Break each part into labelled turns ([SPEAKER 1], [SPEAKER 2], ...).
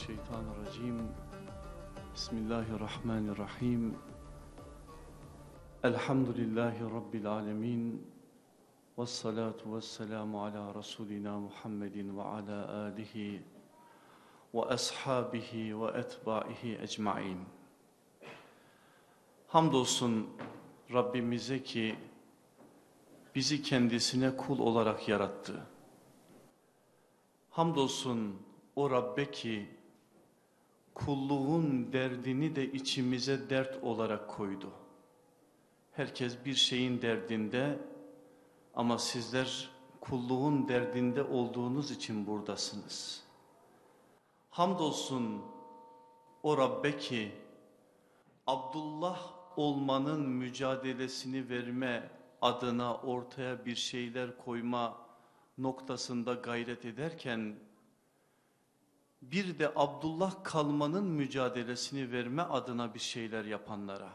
[SPEAKER 1] Mineşşeytanirracim Bismillahirrahmanirrahim Elhamdülillahi Rabbil alemin Vessalatu vesselamu ala Resulina Muhammedin ve ala alihi ve ashabihi ve etbaihi ecmain Hamdolsun Rabbimize ki bizi kendisine kul olarak yarattı. Hamdolsun o Rabbe ki kulluğun derdini de içimize dert olarak koydu. Herkes bir şeyin derdinde ama sizler kulluğun derdinde olduğunuz için buradasınız. Hamdolsun o Rabbe ki Abdullah olmanın mücadelesini verme adına ortaya bir şeyler koyma noktasında gayret ederken bir de Abdullah kalmanın mücadelesini verme adına bir şeyler yapanlara.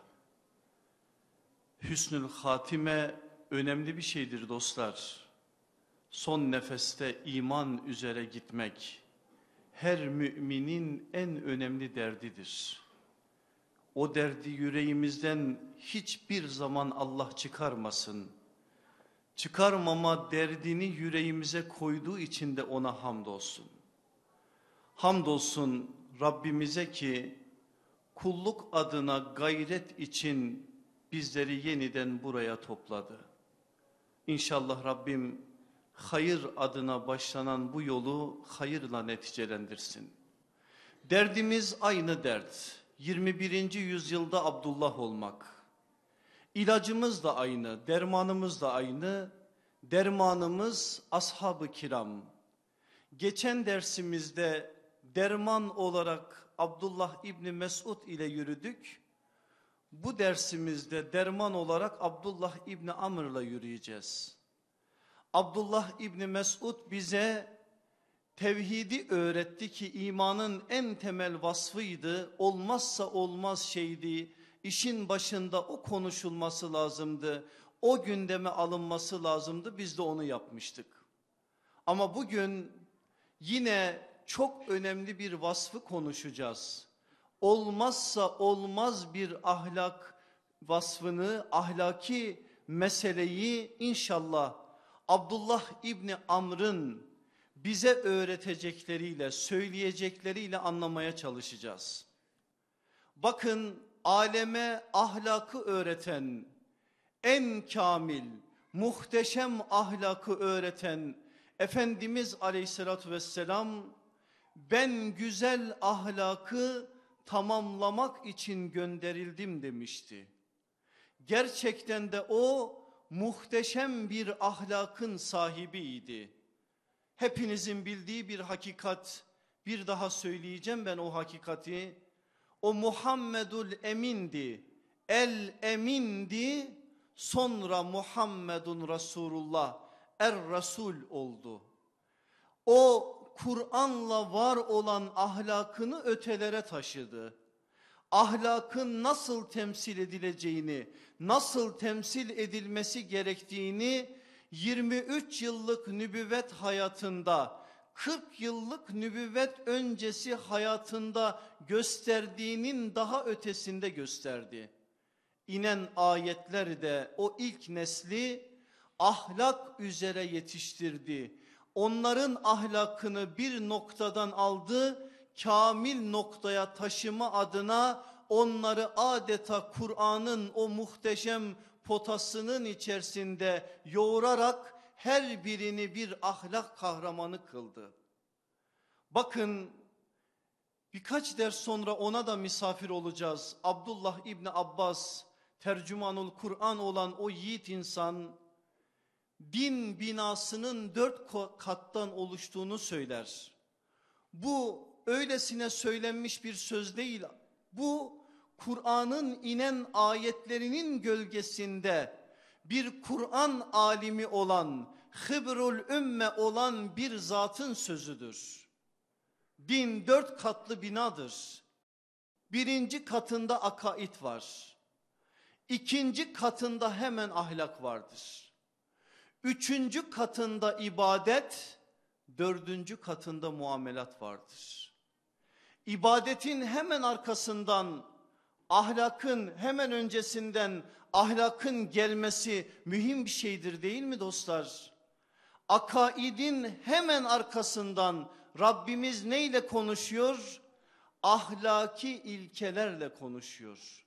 [SPEAKER 1] Hüsnül hatime önemli bir şeydir dostlar. Son nefeste iman üzere gitmek her müminin en önemli derdidir. O derdi yüreğimizden hiçbir zaman Allah çıkarmasın. Çıkarmama derdini yüreğimize koyduğu için de ona hamdolsun. Hamdolsun Rabbimize ki kulluk adına gayret için bizleri yeniden buraya topladı. İnşallah Rabbim hayır adına başlanan bu yolu hayırla neticelendirsin. Derdimiz aynı dert. 21. yüzyılda Abdullah olmak. İlacımız da aynı, dermanımız da aynı. Dermanımız ashab-ı kiram. Geçen dersimizde derman olarak Abdullah İbni Mesud ile yürüdük. Bu dersimizde derman olarak Abdullah İbni Amr ile yürüyeceğiz. Abdullah İbni Mesud bize tevhidi öğretti ki imanın en temel vasfıydı. Olmazsa olmaz şeydi. İşin başında o konuşulması lazımdı. O gündeme alınması lazımdı. Biz de onu yapmıştık. Ama bugün yine çok önemli bir vasfı konuşacağız. Olmazsa olmaz bir ahlak vasfını, ahlaki meseleyi inşallah Abdullah İbni Amr'ın bize öğretecekleriyle, söyleyecekleriyle anlamaya çalışacağız. Bakın aleme ahlakı öğreten, en kamil, muhteşem ahlakı öğreten Efendimiz Aleyhisselatü vesselam ben güzel ahlakı tamamlamak için gönderildim demişti. Gerçekten de o muhteşem bir ahlakın sahibiydi. Hepinizin bildiği bir hakikat bir daha söyleyeceğim ben o hakikati. O Muhammedul Emin'di. El Emin'di. Sonra Muhammedun Resulullah Er Resul oldu. O Kur'an'la var olan ahlakını ötelere taşıdı. Ahlakın nasıl temsil edileceğini, nasıl temsil edilmesi gerektiğini 23 yıllık nübüvvet hayatında 40 yıllık nübüvvet öncesi hayatında gösterdiğinin daha ötesinde gösterdi. İnen ayetler de o ilk nesli ahlak üzere yetiştirdi onların ahlakını bir noktadan aldı, kamil noktaya taşıma adına onları adeta Kur'an'ın o muhteşem potasının içerisinde yoğurarak her birini bir ahlak kahramanı kıldı. Bakın birkaç ders sonra ona da misafir olacağız. Abdullah İbni Abbas tercümanul Kur'an olan o yiğit insan din binasının dört kattan oluştuğunu söyler. Bu öylesine söylenmiş bir söz değil. Bu Kur'an'ın inen ayetlerinin gölgesinde bir Kur'an alimi olan, hıbrul ümme olan bir zatın sözüdür. Din dört katlı binadır. Birinci katında akaid var. İkinci katında hemen ahlak vardır. Üçüncü katında ibadet, dördüncü katında muamelat vardır. İbadetin hemen arkasından, ahlakın hemen öncesinden ahlakın gelmesi mühim bir şeydir değil mi dostlar? Akaidin hemen arkasından Rabbimiz neyle konuşuyor? Ahlaki ilkelerle konuşuyor.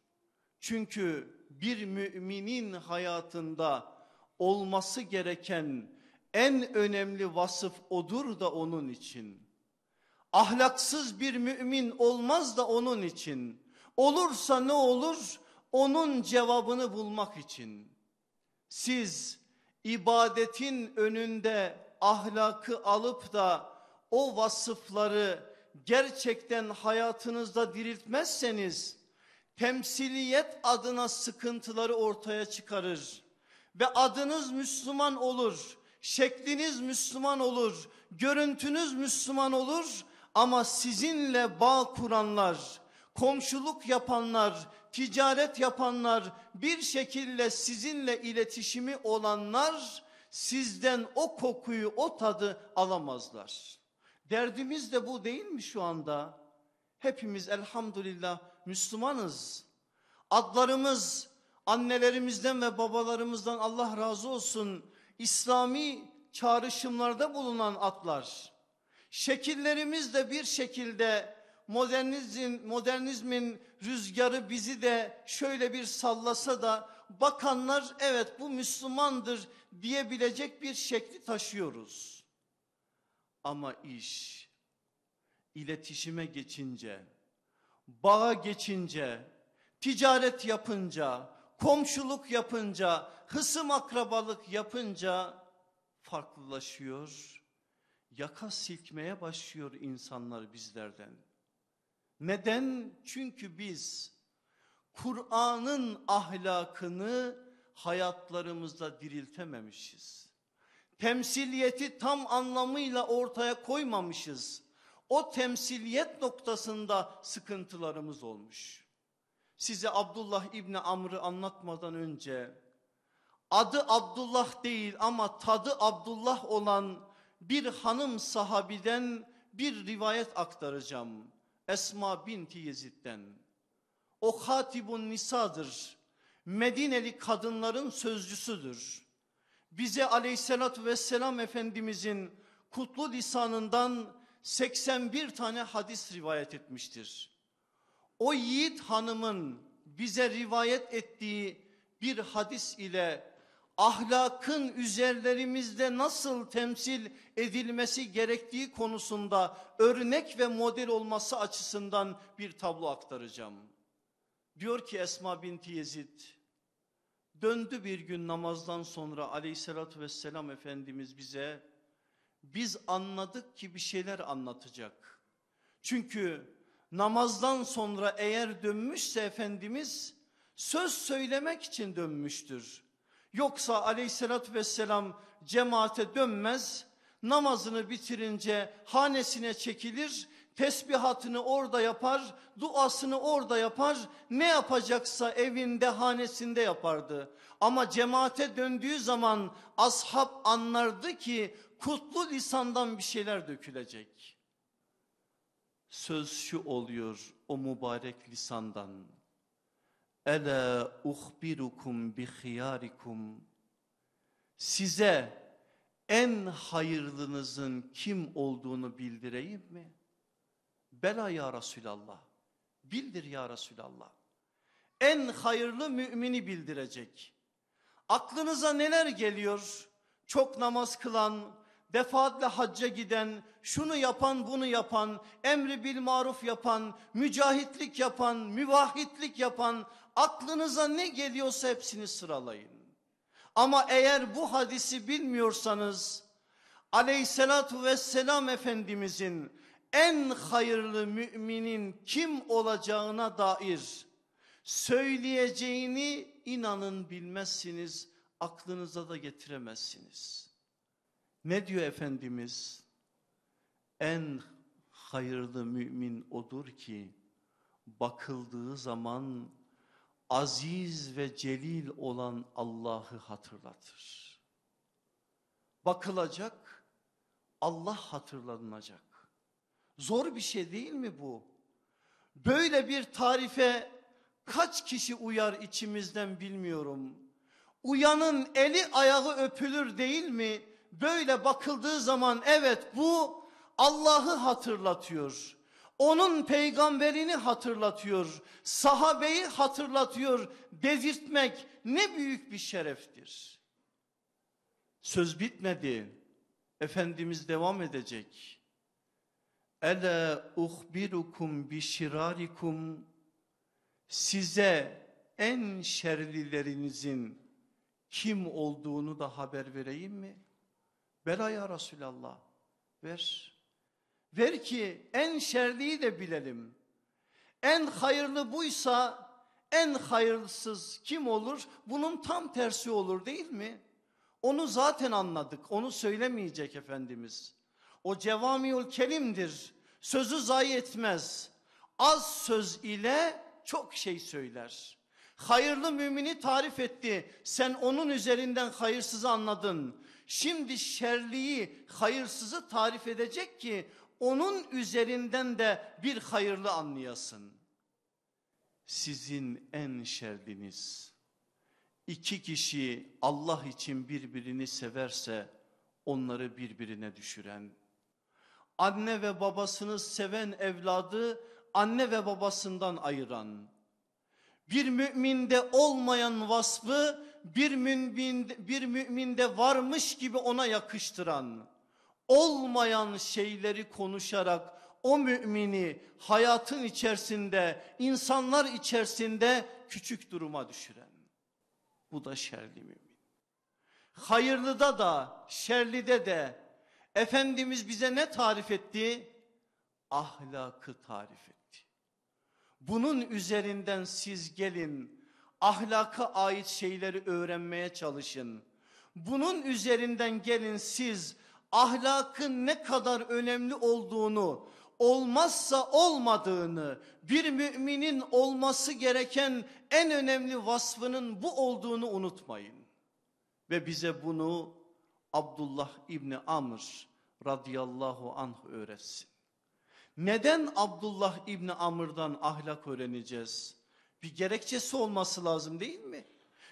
[SPEAKER 1] Çünkü bir müminin hayatında olması gereken en önemli vasıf odur da onun için. Ahlaksız bir mümin olmaz da onun için. Olursa ne olur? Onun cevabını bulmak için. Siz ibadetin önünde ahlakı alıp da o vasıfları gerçekten hayatınızda diriltmezseniz temsiliyet adına sıkıntıları ortaya çıkarır ve adınız Müslüman olur, şekliniz Müslüman olur, görüntünüz Müslüman olur ama sizinle bağ kuranlar, komşuluk yapanlar, ticaret yapanlar, bir şekilde sizinle iletişimi olanlar sizden o kokuyu, o tadı alamazlar. Derdimiz de bu değil mi şu anda? Hepimiz elhamdülillah Müslümanız. Adlarımız annelerimizden ve babalarımızdan Allah razı olsun İslami çağrışımlarda bulunan atlar. Şekillerimiz de bir şekilde modernizm, modernizmin rüzgarı bizi de şöyle bir sallasa da bakanlar evet bu Müslümandır diyebilecek bir şekli taşıyoruz. Ama iş iletişime geçince, bağa geçince, ticaret yapınca, komşuluk yapınca, hısım akrabalık yapınca farklılaşıyor. Yaka silkmeye başlıyor insanlar bizlerden. Neden? Çünkü biz Kur'an'ın ahlakını hayatlarımızda diriltememişiz. Temsiliyeti tam anlamıyla ortaya koymamışız. O temsiliyet noktasında sıkıntılarımız olmuş size Abdullah İbni Amr'ı anlatmadan önce adı Abdullah değil ama tadı Abdullah olan bir hanım sahabiden bir rivayet aktaracağım. Esma binti Yezid'den. O Hatibun Nisa'dır. Medineli kadınların sözcüsüdür. Bize aleyhissalatü vesselam Efendimizin kutlu lisanından 81 tane hadis rivayet etmiştir o yiğit hanımın bize rivayet ettiği bir hadis ile ahlakın üzerlerimizde nasıl temsil edilmesi gerektiği konusunda örnek ve model olması açısından bir tablo aktaracağım. Diyor ki Esma binti Yezid, döndü bir gün namazdan sonra aleyhissalatü vesselam Efendimiz bize, biz anladık ki bir şeyler anlatacak. Çünkü namazdan sonra eğer dönmüşse Efendimiz söz söylemek için dönmüştür. Yoksa aleyhissalatü vesselam cemaate dönmez namazını bitirince hanesine çekilir tesbihatını orada yapar duasını orada yapar ne yapacaksa evinde hanesinde yapardı. Ama cemaate döndüğü zaman ashab anlardı ki kutlu lisandan bir şeyler dökülecek söz şu oluyor o mübarek lisandan. Ela uhbirukum bi khiyarikum. Size en hayırlınızın kim olduğunu bildireyim mi? Bela ya Resulallah. Bildir ya Resulallah. En hayırlı mümini bildirecek. Aklınıza neler geliyor? Çok namaz kılan, defaatle hacca giden, şunu yapan bunu yapan, emri bil maruf yapan, mücahitlik yapan, müvahhitlik yapan aklınıza ne geliyorsa hepsini sıralayın. Ama eğer bu hadisi bilmiyorsanız aleyhissalatu vesselam efendimizin en hayırlı müminin kim olacağına dair söyleyeceğini inanın bilmezsiniz aklınıza da getiremezsiniz.'' Ne diyor Efendimiz? En hayırlı mümin odur ki bakıldığı zaman aziz ve celil olan Allah'ı hatırlatır. Bakılacak, Allah hatırlanacak. Zor bir şey değil mi bu? Böyle bir tarife kaç kişi uyar içimizden bilmiyorum. Uyanın eli ayağı öpülür değil mi? Böyle bakıldığı zaman evet bu Allah'ı hatırlatıyor. Onun peygamberini hatırlatıyor. Sahabeyi hatırlatıyor. Dedirtmek ne büyük bir şereftir. Söz bitmedi. Efendimiz devam edecek. Ele uhbirukum bişirarikum. size en şerlilerinizin kim olduğunu da haber vereyim mi? Bela ya Resulallah ver. Ver ki en şerliyi de bilelim. En hayırlı buysa en hayırsız kim olur? Bunun tam tersi olur değil mi? Onu zaten anladık. Onu söylemeyecek Efendimiz. O Cevamiul kelimdir. Sözü zayi etmez. Az söz ile çok şey söyler. Hayırlı mümini tarif etti. Sen onun üzerinden hayırsızı anladın. Şimdi şerliyi, hayırsızı tarif edecek ki onun üzerinden de bir hayırlı anlayasın. Sizin en şerliniz. İki kişi Allah için birbirini severse onları birbirine düşüren, anne ve babasını seven evladı anne ve babasından ayıran, bir müminde olmayan vasfı bir mümin bir müminde varmış gibi ona yakıştıran, olmayan şeyleri konuşarak o mümini hayatın içerisinde, insanlar içerisinde küçük duruma düşüren. Bu da şerli mümin. Hayırlıda da, şerlide de Efendimiz bize ne tarif etti? Ahlakı tarif etti. Bunun üzerinden siz gelin ahlaka ait şeyleri öğrenmeye çalışın. Bunun üzerinden gelin siz ahlakın ne kadar önemli olduğunu, olmazsa olmadığını, bir müminin olması gereken en önemli vasfının bu olduğunu unutmayın. Ve bize bunu Abdullah İbni Amr radıyallahu anh öğretsin. Neden Abdullah İbni Amr'dan ahlak öğreneceğiz? bir gerekçesi olması lazım değil mi?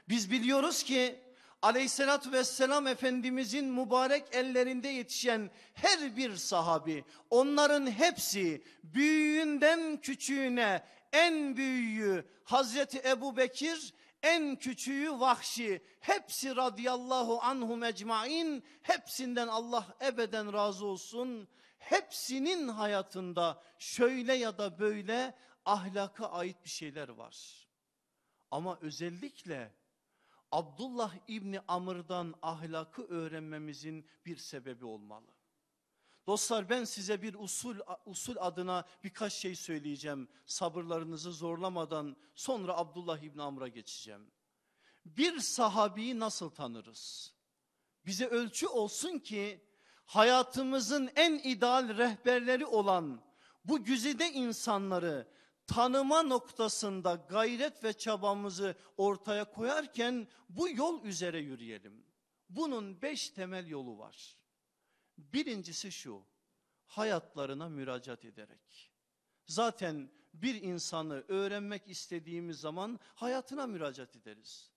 [SPEAKER 1] Biz biliyoruz ki aleyhissalatü vesselam Efendimizin mübarek ellerinde yetişen her bir sahabi onların hepsi büyüğünden küçüğüne en büyüğü Hazreti Ebu Bekir en küçüğü vahşi hepsi radıyallahu anhum ecmain, hepsinden Allah ebeden razı olsun hepsinin hayatında şöyle ya da böyle ahlaka ait bir şeyler var. Ama özellikle Abdullah İbni Amr'dan ahlakı öğrenmemizin bir sebebi olmalı. Dostlar ben size bir usul, usul adına birkaç şey söyleyeceğim. Sabırlarınızı zorlamadan sonra Abdullah İbni Amr'a geçeceğim. Bir sahabiyi nasıl tanırız? Bize ölçü olsun ki hayatımızın en ideal rehberleri olan bu güzide insanları tanıma noktasında gayret ve çabamızı ortaya koyarken bu yol üzere yürüyelim. Bunun beş temel yolu var. Birincisi şu hayatlarına müracaat ederek. Zaten bir insanı öğrenmek istediğimiz zaman hayatına müracaat ederiz.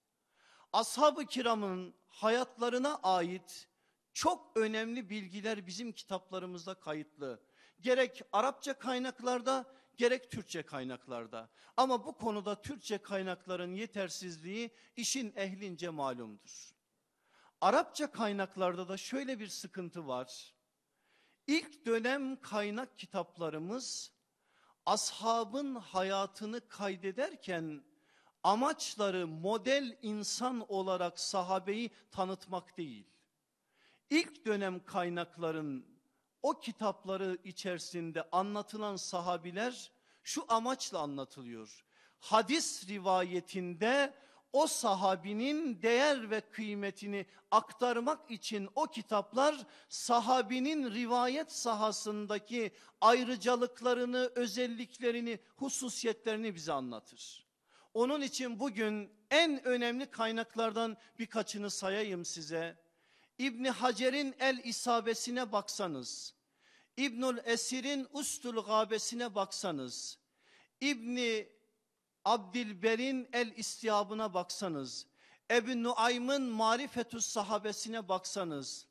[SPEAKER 1] Ashab-ı kiramın hayatlarına ait çok önemli bilgiler bizim kitaplarımızda kayıtlı. Gerek Arapça kaynaklarda gerek Türkçe kaynaklarda. Ama bu konuda Türkçe kaynakların yetersizliği işin ehlince malumdur. Arapça kaynaklarda da şöyle bir sıkıntı var. İlk dönem kaynak kitaplarımız ashabın hayatını kaydederken amaçları model insan olarak sahabeyi tanıtmak değil. İlk dönem kaynakların o kitapları içerisinde anlatılan sahabiler şu amaçla anlatılıyor. Hadis rivayetinde o sahabinin değer ve kıymetini aktarmak için o kitaplar sahabinin rivayet sahasındaki ayrıcalıklarını, özelliklerini, hususiyetlerini bize anlatır. Onun için bugün en önemli kaynaklardan birkaçını sayayım size. İbni Hacer'in El isabesine baksanız, İbnül Esir'in Ustul Gabesine baksanız, İbni Abdilber'in El istiyabına baksanız, Ebu Nuaym'ın Marifetü Sahabesine baksanız,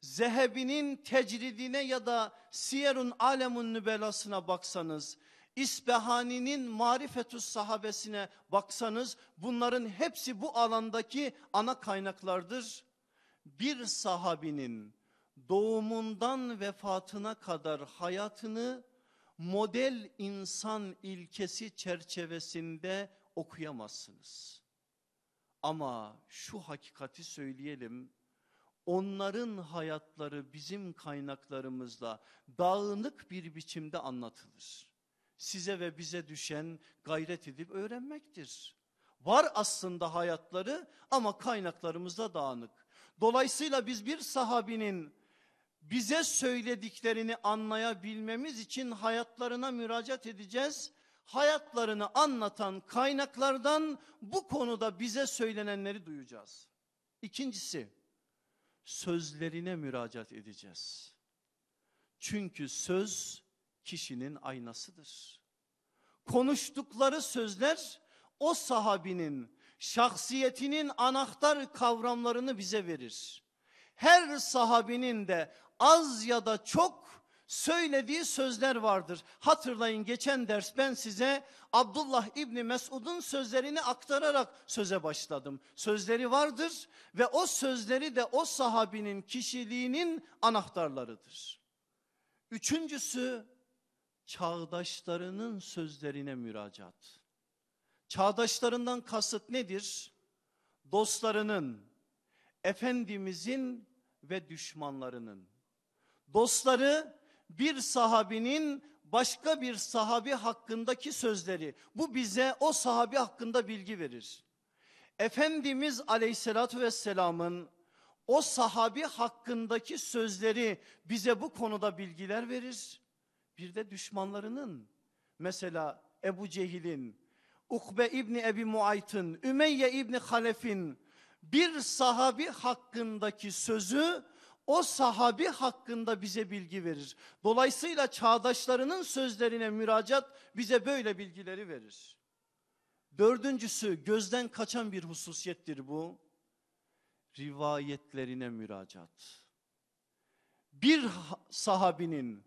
[SPEAKER 1] Zehebi'nin tecridine ya da Siyerun Alemun Nübelasına baksanız, İsbehani'nin Marifetü Sahabesine baksanız bunların hepsi bu alandaki ana kaynaklardır bir sahabinin doğumundan vefatına kadar hayatını model insan ilkesi çerçevesinde okuyamazsınız. Ama şu hakikati söyleyelim. Onların hayatları bizim kaynaklarımızla dağınık bir biçimde anlatılır. Size ve bize düşen gayret edip öğrenmektir. Var aslında hayatları ama kaynaklarımızda dağınık. Dolayısıyla biz bir sahabinin bize söylediklerini anlayabilmemiz için hayatlarına müracaat edeceğiz. Hayatlarını anlatan kaynaklardan bu konuda bize söylenenleri duyacağız. İkincisi sözlerine müracaat edeceğiz. Çünkü söz kişinin aynasıdır. Konuştukları sözler o sahabinin şahsiyetinin anahtar kavramlarını bize verir. Her sahabinin de az ya da çok söylediği sözler vardır. Hatırlayın geçen ders ben size Abdullah İbni Mesud'un sözlerini aktararak söze başladım. Sözleri vardır ve o sözleri de o sahabinin kişiliğinin anahtarlarıdır. Üçüncüsü çağdaşlarının sözlerine müracaat. Çağdaşlarından kasıt nedir? Dostlarının, Efendimizin ve düşmanlarının. Dostları bir sahabinin başka bir sahabi hakkındaki sözleri. Bu bize o sahabi hakkında bilgi verir. Efendimiz aleyhissalatü vesselamın o sahabi hakkındaki sözleri bize bu konuda bilgiler verir. Bir de düşmanlarının mesela Ebu Cehil'in, Ukbe İbni Ebi Muayt'ın, Ümeyye İbni Halef'in bir sahabi hakkındaki sözü o sahabi hakkında bize bilgi verir. Dolayısıyla çağdaşlarının sözlerine müracaat bize böyle bilgileri verir. Dördüncüsü gözden kaçan bir hususiyettir bu. Rivayetlerine müracaat. Bir sahabinin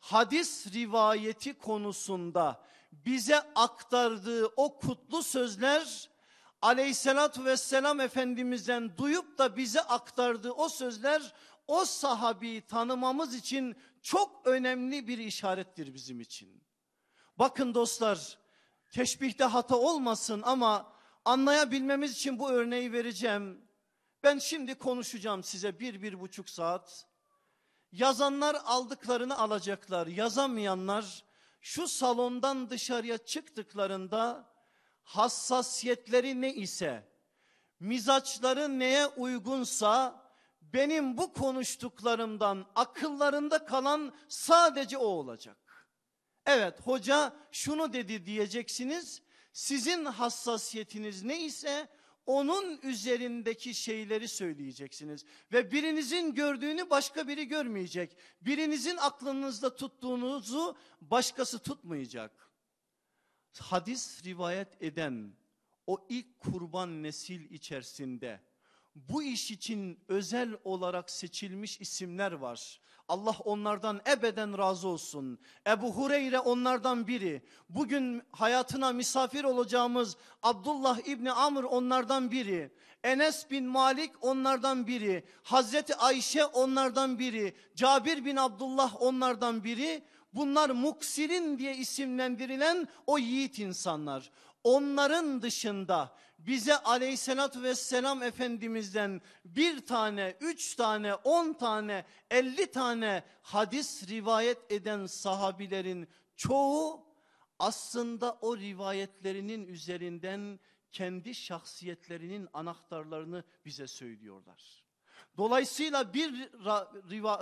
[SPEAKER 1] hadis rivayeti konusunda bize aktardığı o kutlu sözler aleyhissalatü vesselam efendimizden duyup da bize aktardığı o sözler o sahabeyi tanımamız için çok önemli bir işarettir bizim için. Bakın dostlar teşbihte hata olmasın ama anlayabilmemiz için bu örneği vereceğim. Ben şimdi konuşacağım size bir, bir buçuk saat. Yazanlar aldıklarını alacaklar, yazamayanlar şu salondan dışarıya çıktıklarında hassasiyetleri ne ise, mizaçları neye uygunsa benim bu konuştuklarımdan akıllarında kalan sadece o olacak. Evet hoca şunu dedi diyeceksiniz. Sizin hassasiyetiniz ne ise onun üzerindeki şeyleri söyleyeceksiniz. Ve birinizin gördüğünü başka biri görmeyecek. Birinizin aklınızda tuttuğunuzu başkası tutmayacak. Hadis rivayet eden o ilk kurban nesil içerisinde bu iş için özel olarak seçilmiş isimler var. Allah onlardan ebeden razı olsun. Ebu Hureyre onlardan biri. Bugün hayatına misafir olacağımız Abdullah İbni Amr onlardan biri. Enes bin Malik onlardan biri. Hazreti Ayşe onlardan biri. Cabir bin Abdullah onlardan biri. Bunlar muksirin diye isimlendirilen o yiğit insanlar. Onların dışında bize aleyhissalatü vesselam Efendimiz'den bir tane, üç tane, on tane, elli tane hadis rivayet eden sahabilerin çoğu aslında o rivayetlerinin üzerinden kendi şahsiyetlerinin anahtarlarını bize söylüyorlar. Dolayısıyla bir ra,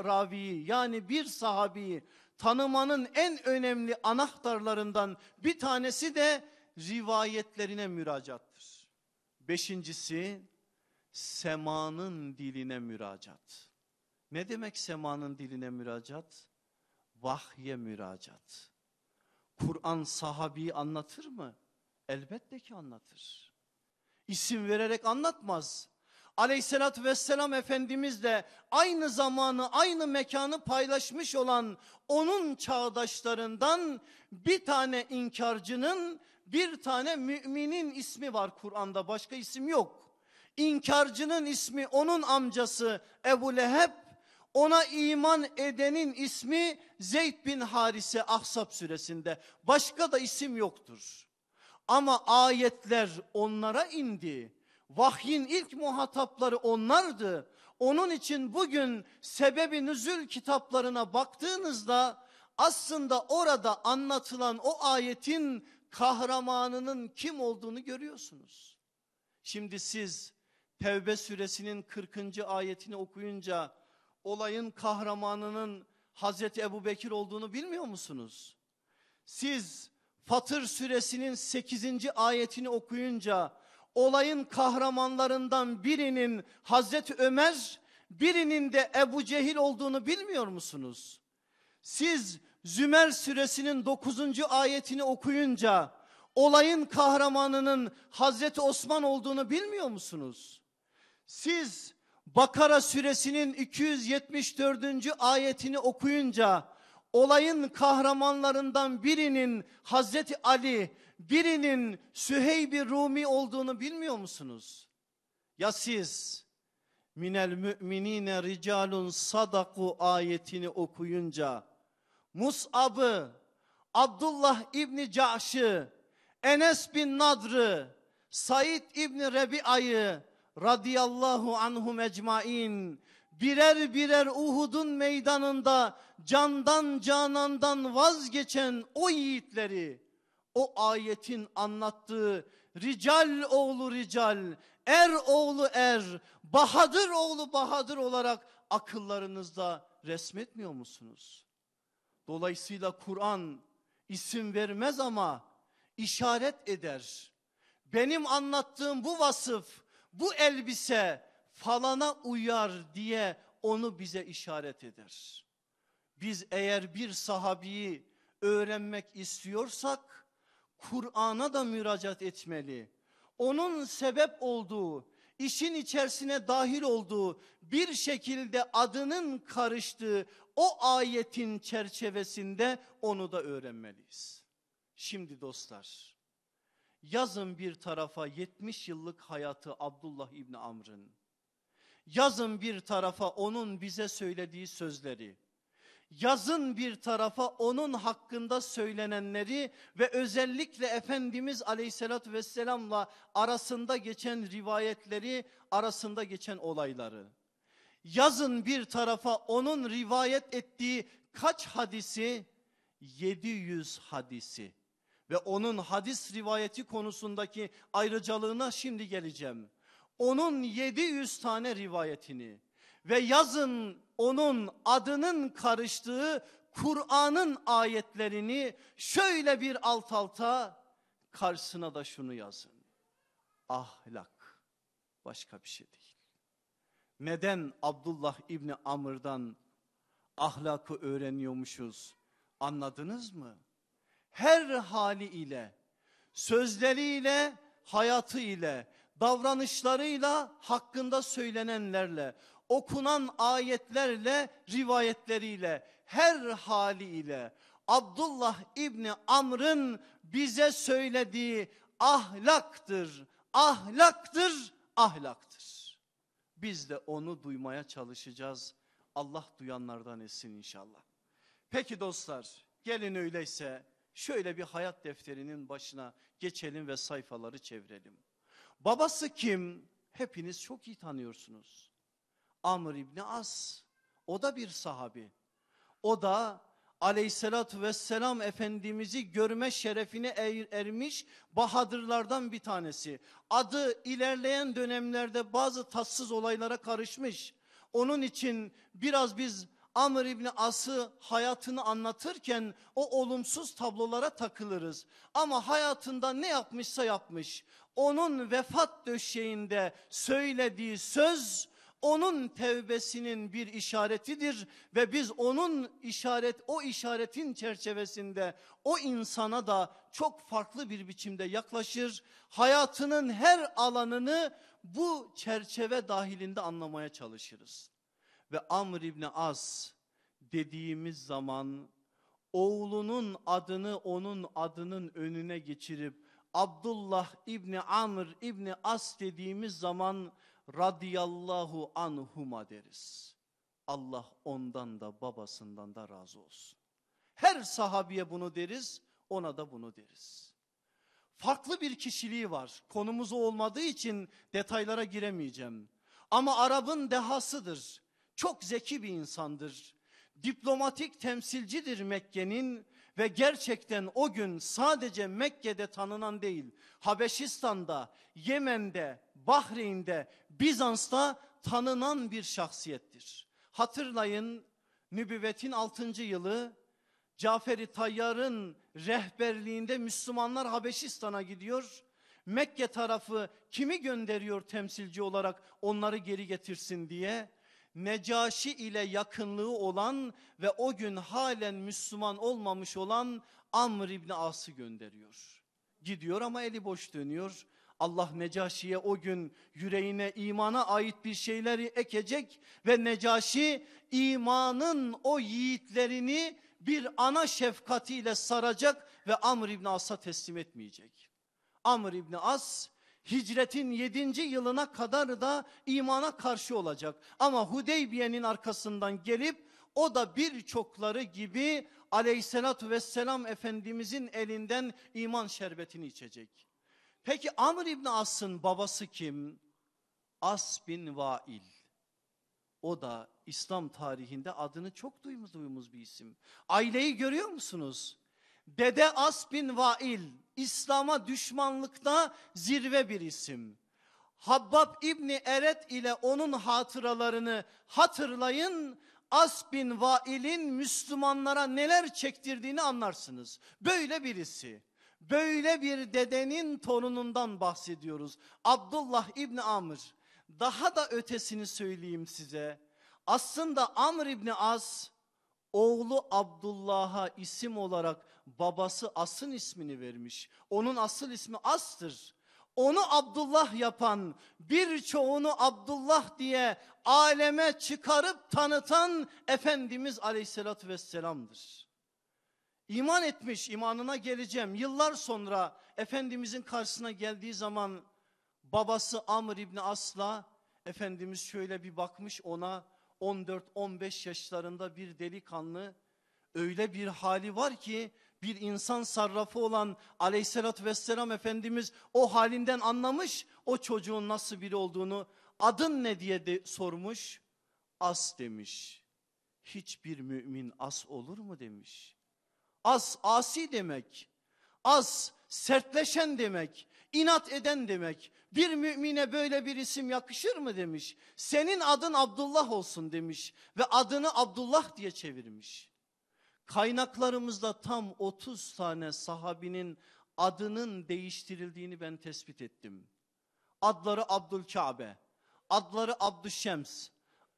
[SPEAKER 1] raviyi yani bir sahabiyi tanımanın en önemli anahtarlarından bir tanesi de rivayetlerine müracaattır. Beşincisi semanın diline müracaat. Ne demek semanın diline müracaat? Vahye müracaat. Kur'an sahabeyi anlatır mı? Elbette ki anlatır. İsim vererek anlatmaz. Aleyhissalatü vesselam Efendimiz de aynı zamanı aynı mekanı paylaşmış olan onun çağdaşlarından bir tane inkarcının bir tane müminin ismi var Kur'an'da başka isim yok. İnkarcının ismi onun amcası Ebu Leheb. Ona iman edenin ismi Zeyd bin Harise Ahsap suresinde. Başka da isim yoktur. Ama ayetler onlara indi. Vahyin ilk muhatapları onlardı. Onun için bugün sebebi nüzül kitaplarına baktığınızda aslında orada anlatılan o ayetin kahramanının kim olduğunu görüyorsunuz. Şimdi siz Tevbe suresinin 40. ayetini okuyunca olayın kahramanının Hazreti Ebu Bekir olduğunu bilmiyor musunuz? Siz Fatır suresinin 8. ayetini okuyunca olayın kahramanlarından birinin Hazreti Ömer birinin de Ebu Cehil olduğunu bilmiyor musunuz? Siz Zümer suresinin 9. ayetini okuyunca olayın kahramanının Hazreti Osman olduğunu bilmiyor musunuz? Siz Bakara suresinin 274. ayetini okuyunca olayın kahramanlarından birinin Hazreti Ali, birinin Süheyb-i Rumi olduğunu bilmiyor musunuz? Ya siz minel müminine ricalun sadaku ayetini okuyunca Mus'ab'ı, Abdullah İbni Caş'ı, Enes bin Nadr'ı, Said İbni Rebi'ayı radıyallahu anhum ecmain birer birer Uhud'un meydanında candan canandan vazgeçen o yiğitleri o ayetin anlattığı rical oğlu rical, er oğlu er, bahadır oğlu bahadır olarak akıllarınızda resmetmiyor musunuz? Dolayısıyla Kur'an isim vermez ama işaret eder. Benim anlattığım bu vasıf, bu elbise falana uyar diye onu bize işaret eder. Biz eğer bir sahabiyi öğrenmek istiyorsak Kur'an'a da müracaat etmeli. Onun sebep olduğu işin içerisine dahil olduğu bir şekilde adının karıştığı o ayetin çerçevesinde onu da öğrenmeliyiz. Şimdi dostlar yazın bir tarafa 70 yıllık hayatı Abdullah İbni Amr'ın yazın bir tarafa onun bize söylediği sözleri yazın bir tarafa onun hakkında söylenenleri ve özellikle Efendimiz aleyhissalatü vesselamla arasında geçen rivayetleri arasında geçen olayları. Yazın bir tarafa onun rivayet ettiği kaç hadisi? 700 hadisi ve onun hadis rivayeti konusundaki ayrıcalığına şimdi geleceğim. Onun 700 tane rivayetini ve yazın onun adının karıştığı Kur'an'ın ayetlerini şöyle bir alt alta karşısına da şunu yazın. Ahlak başka bir şey değil. Neden Abdullah İbni Amr'dan ahlakı öğreniyormuşuz anladınız mı? Her haliyle, sözleriyle, hayatı ile, davranışlarıyla, hakkında söylenenlerle, okunan ayetlerle, rivayetleriyle, her haliyle Abdullah İbni Amr'ın bize söylediği ahlaktır, ahlaktır, ahlaktır. Biz de onu duymaya çalışacağız. Allah duyanlardan etsin inşallah. Peki dostlar gelin öyleyse şöyle bir hayat defterinin başına geçelim ve sayfaları çevirelim. Babası kim? Hepiniz çok iyi tanıyorsunuz. Amr İbni As. O da bir sahabi. O da aleyhissalatü vesselam Efendimiz'i görme şerefine er, ermiş bahadırlardan bir tanesi. Adı ilerleyen dönemlerde bazı tatsız olaylara karışmış. Onun için biraz biz Amr İbni As'ı hayatını anlatırken o olumsuz tablolara takılırız. Ama hayatında ne yapmışsa yapmış. Onun vefat döşeğinde söylediği söz onun tevbesinin bir işaretidir ve biz onun işaret o işaretin çerçevesinde o insana da çok farklı bir biçimde yaklaşır. Hayatının her alanını bu çerçeve dahilinde anlamaya çalışırız. Ve Amr İbni As dediğimiz zaman oğlunun adını onun adının önüne geçirip Abdullah İbni Amr İbni As dediğimiz zaman radiyallahu anhuma deriz. Allah ondan da babasından da razı olsun. Her sahabiye bunu deriz, ona da bunu deriz. Farklı bir kişiliği var. Konumuz olmadığı için detaylara giremeyeceğim. Ama Arap'ın dehasıdır. Çok zeki bir insandır. Diplomatik temsilcidir Mekke'nin ve gerçekten o gün sadece Mekke'de tanınan değil, Habeşistan'da, Yemen'de, Bahreyn'de, Bizans'ta tanınan bir şahsiyettir. Hatırlayın nübüvvetin 6. yılı Caferi Tayyar'ın rehberliğinde Müslümanlar Habeşistan'a gidiyor. Mekke tarafı kimi gönderiyor temsilci olarak onları geri getirsin diye? Necaşi ile yakınlığı olan ve o gün halen Müslüman olmamış olan Amr İbni As'ı gönderiyor. Gidiyor ama eli boş dönüyor. Allah Necaşi'ye o gün yüreğine imana ait bir şeyleri ekecek ve Necaşi imanın o yiğitlerini bir ana şefkatiyle saracak ve Amr İbni As'a teslim etmeyecek. Amr İbni As hicretin 7. yılına kadar da imana karşı olacak. Ama Hudeybiye'nin arkasından gelip o da birçokları gibi aleyhissalatü vesselam Efendimizin elinden iman şerbetini içecek. Peki Amr İbni As'ın babası kim? As bin Vail. O da İslam tarihinde adını çok duymuş bir isim. Aileyi görüyor musunuz? Dede As bin Vail İslam'a düşmanlıkta zirve bir isim. Habbab İbni Eret ile onun hatıralarını hatırlayın. As bin Vail'in Müslümanlara neler çektirdiğini anlarsınız. Böyle birisi. Böyle bir dedenin torunundan bahsediyoruz. Abdullah İbni Amr. Daha da ötesini söyleyeyim size. Aslında Amr İbni As oğlu Abdullah'a isim olarak babası As'ın ismini vermiş. Onun asıl ismi As'tır. Onu Abdullah yapan birçoğunu Abdullah diye aleme çıkarıp tanıtan Efendimiz aleyhissalatü vesselam'dır. İman etmiş imanına geleceğim. Yıllar sonra Efendimizin karşısına geldiği zaman babası Amr İbni As'la Efendimiz şöyle bir bakmış ona 14-15 yaşlarında bir delikanlı öyle bir hali var ki bir insan sarrafı olan aleyhissalatü vesselam Efendimiz o halinden anlamış o çocuğun nasıl biri olduğunu adın ne diye de sormuş as demiş. Hiçbir mümin as olur mu demiş. As asi demek az sertleşen demek inat eden demek bir mümine böyle bir isim yakışır mı demiş senin adın Abdullah olsun demiş ve adını Abdullah diye çevirmiş Kaynaklarımızda tam 30 tane sahabinin adının değiştirildiğini ben tespit ettim. Adları Abdülkabe, adları Abdüşşems,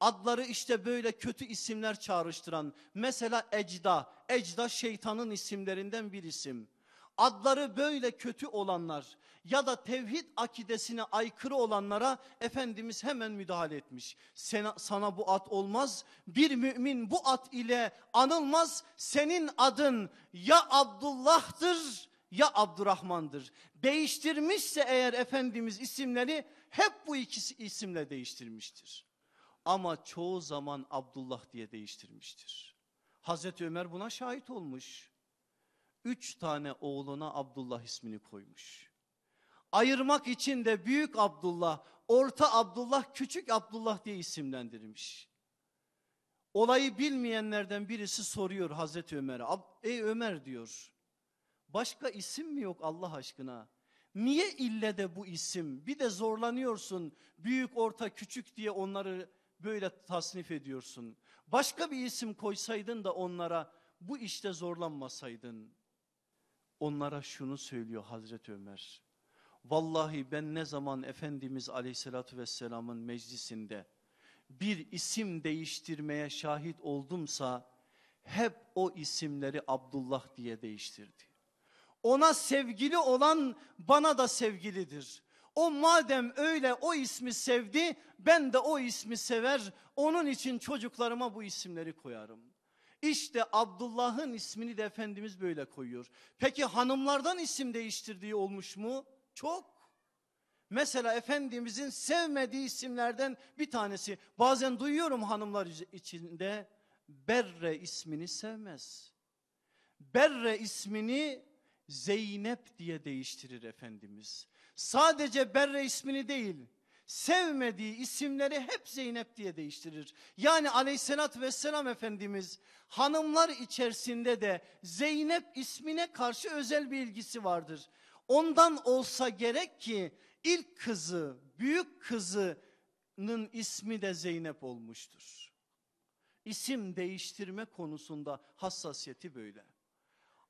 [SPEAKER 1] adları işte böyle kötü isimler çağrıştıran. Mesela Ecda, Ecda şeytanın isimlerinden bir isim adları böyle kötü olanlar ya da tevhid akidesine aykırı olanlara Efendimiz hemen müdahale etmiş. Sana, sana bu at olmaz bir mümin bu at ile anılmaz senin adın ya Abdullah'tır ya Abdurrahman'dır. Değiştirmişse eğer Efendimiz isimleri hep bu ikisi isimle değiştirmiştir. Ama çoğu zaman Abdullah diye değiştirmiştir. Hazreti Ömer buna şahit olmuş üç tane oğluna Abdullah ismini koymuş. Ayırmak için de büyük Abdullah, orta Abdullah, küçük Abdullah diye isimlendirmiş. Olayı bilmeyenlerden birisi soruyor Hazreti Ömer'e. Ey Ömer diyor başka isim mi yok Allah aşkına? Niye ille de bu isim? Bir de zorlanıyorsun büyük orta küçük diye onları böyle tasnif ediyorsun. Başka bir isim koysaydın da onlara bu işte zorlanmasaydın. Onlara şunu söylüyor Hazreti Ömer. Vallahi ben ne zaman Efendimiz Aleyhisselatü Vesselam'ın meclisinde bir isim değiştirmeye şahit oldumsa hep o isimleri Abdullah diye değiştirdi. Ona sevgili olan bana da sevgilidir. O madem öyle o ismi sevdi ben de o ismi sever onun için çocuklarıma bu isimleri koyarım. İşte Abdullah'ın ismini de Efendimiz böyle koyuyor. Peki hanımlardan isim değiştirdiği olmuş mu? Çok. Mesela Efendimizin sevmediği isimlerden bir tanesi. Bazen duyuyorum hanımlar içinde Berre ismini sevmez. Berre ismini Zeynep diye değiştirir Efendimiz. Sadece Berre ismini değil sevmediği isimleri hep Zeynep diye değiştirir. Yani aleyhissalatü vesselam Efendimiz hanımlar içerisinde de Zeynep ismine karşı özel bir ilgisi vardır. Ondan olsa gerek ki ilk kızı, büyük kızının ismi de Zeynep olmuştur. İsim değiştirme konusunda hassasiyeti böyle.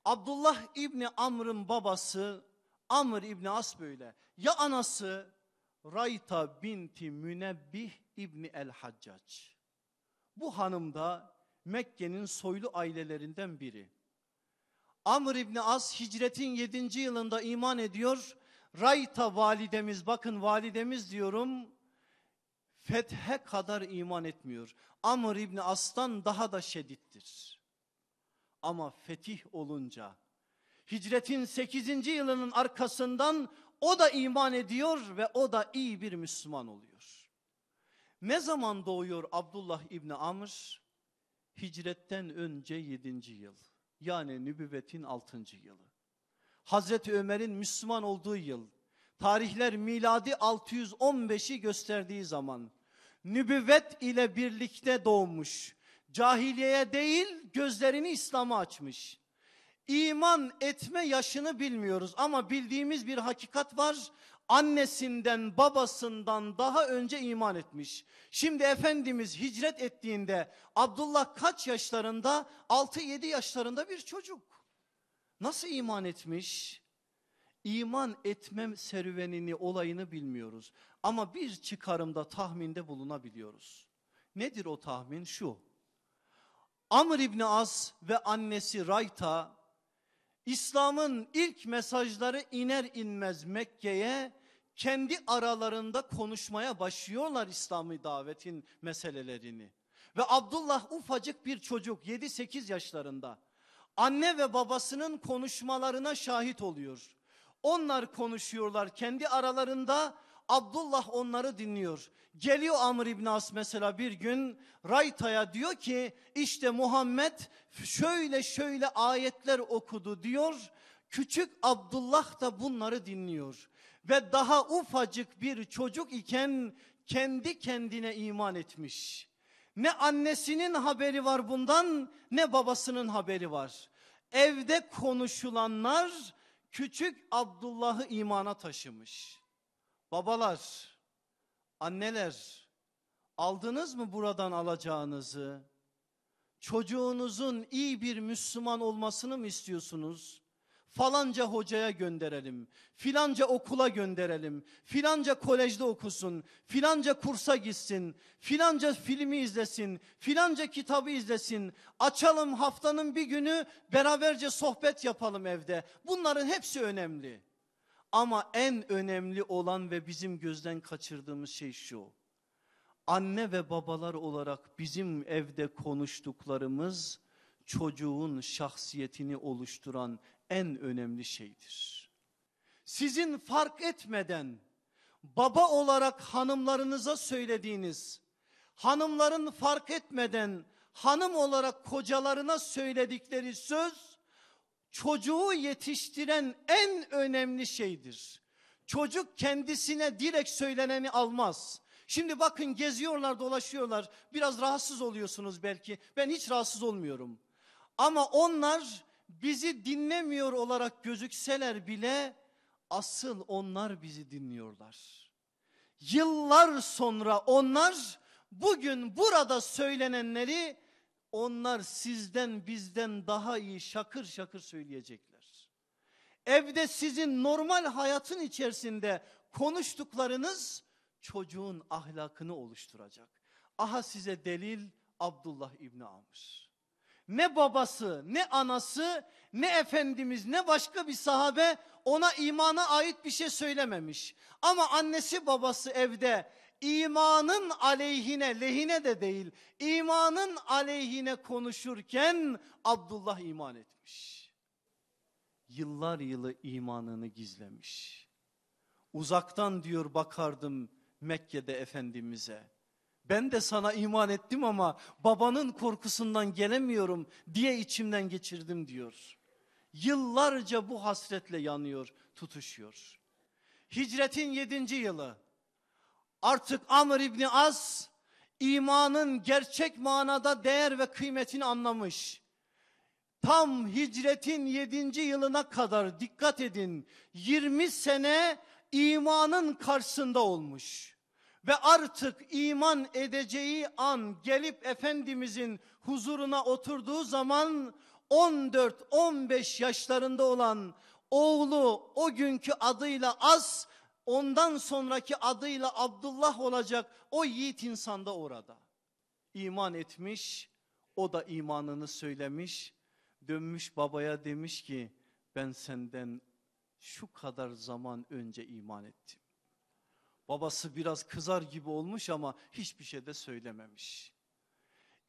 [SPEAKER 1] Abdullah İbni Amr'ın babası Amr İbni As böyle. Ya anası Rayta binti Münebbih İbni El Haccac. Bu hanım da Mekke'nin soylu ailelerinden biri. Amr İbni As hicretin 7. yılında iman ediyor. Rayta validemiz bakın validemiz diyorum fethe kadar iman etmiyor. Amr İbni As'tan daha da şedittir. Ama fetih olunca hicretin 8. yılının arkasından o da iman ediyor ve o da iyi bir Müslüman oluyor. Ne zaman doğuyor Abdullah İbni Amr? Hicretten önce 7. yıl yani nübüvvetin 6. yılı. Hazreti Ömer'in Müslüman olduğu yıl tarihler miladi 615'i gösterdiği zaman nübüvvet ile birlikte doğmuş. Cahiliyeye değil gözlerini İslam'a açmış. İman etme yaşını bilmiyoruz ama bildiğimiz bir hakikat var. Annesinden babasından daha önce iman etmiş. Şimdi Efendimiz hicret ettiğinde Abdullah kaç yaşlarında? 6-7 yaşlarında bir çocuk. Nasıl iman etmiş? İman etmem serüvenini olayını bilmiyoruz. Ama bir çıkarımda tahminde bulunabiliyoruz. Nedir o tahmin? Şu. Amr İbni As ve annesi Rayta İslam'ın ilk mesajları iner inmez Mekke'ye kendi aralarında konuşmaya başlıyorlar İslam'ı davetin meselelerini. Ve Abdullah ufacık bir çocuk 7-8 yaşlarında anne ve babasının konuşmalarına şahit oluyor. Onlar konuşuyorlar kendi aralarında Abdullah onları dinliyor. Geliyor Amr İbn As mesela bir gün Rayta'ya diyor ki işte Muhammed şöyle şöyle ayetler okudu diyor. Küçük Abdullah da bunları dinliyor ve daha ufacık bir çocuk iken kendi kendine iman etmiş. Ne annesinin haberi var bundan ne babasının haberi var. Evde konuşulanlar küçük Abdullah'ı imana taşımış babalar, anneler aldınız mı buradan alacağınızı? Çocuğunuzun iyi bir Müslüman olmasını mı istiyorsunuz? Falanca hocaya gönderelim, filanca okula gönderelim, filanca kolejde okusun, filanca kursa gitsin, filanca filmi izlesin, filanca kitabı izlesin. Açalım haftanın bir günü beraberce sohbet yapalım evde. Bunların hepsi önemli. Ama en önemli olan ve bizim gözden kaçırdığımız şey şu. Anne ve babalar olarak bizim evde konuştuklarımız çocuğun şahsiyetini oluşturan en önemli şeydir. Sizin fark etmeden baba olarak hanımlarınıza söylediğiniz, hanımların fark etmeden hanım olarak kocalarına söyledikleri söz çocuğu yetiştiren en önemli şeydir. Çocuk kendisine direkt söyleneni almaz. Şimdi bakın geziyorlar dolaşıyorlar biraz rahatsız oluyorsunuz belki ben hiç rahatsız olmuyorum. Ama onlar bizi dinlemiyor olarak gözükseler bile asıl onlar bizi dinliyorlar. Yıllar sonra onlar bugün burada söylenenleri onlar sizden bizden daha iyi şakır şakır söyleyecekler. Evde sizin normal hayatın içerisinde konuştuklarınız çocuğun ahlakını oluşturacak. Aha size delil Abdullah İbni Amr. Ne babası ne anası ne Efendimiz ne başka bir sahabe ona imana ait bir şey söylememiş. Ama annesi babası evde imanın aleyhine lehine de değil imanın aleyhine konuşurken Abdullah iman etmiş. Yıllar yılı imanını gizlemiş. Uzaktan diyor bakardım Mekke'de Efendimiz'e. Ben de sana iman ettim ama babanın korkusundan gelemiyorum diye içimden geçirdim diyor. Yıllarca bu hasretle yanıyor, tutuşuyor. Hicretin yedinci yılı Artık Amr İbni Az imanın gerçek manada değer ve kıymetini anlamış. Tam hicretin 7. yılına kadar dikkat edin 20 sene imanın karşısında olmuş. Ve artık iman edeceği an gelip Efendimizin huzuruna oturduğu zaman 14-15 yaşlarında olan oğlu o günkü adıyla Az ondan sonraki adıyla Abdullah olacak o yiğit insanda orada. İman etmiş, o da imanını söylemiş, dönmüş babaya demiş ki ben senden şu kadar zaman önce iman ettim. Babası biraz kızar gibi olmuş ama hiçbir şey de söylememiş.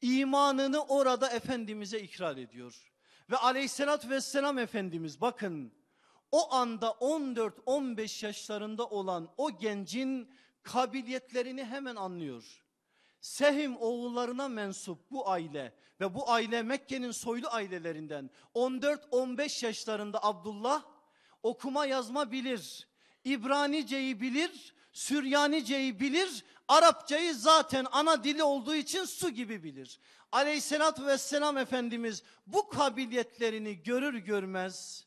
[SPEAKER 1] İmanını orada Efendimiz'e ikrar ediyor. Ve aleyhissalat vesselam Efendimiz bakın o anda 14-15 yaşlarında olan o gencin kabiliyetlerini hemen anlıyor. Sehim oğullarına mensup bu aile ve bu aile Mekke'nin soylu ailelerinden 14-15 yaşlarında Abdullah okuma yazma bilir. İbraniceyi bilir, Süryaniceyi bilir, Arapçayı zaten ana dili olduğu için su gibi bilir. Aleyhissalatü vesselam Efendimiz bu kabiliyetlerini görür görmez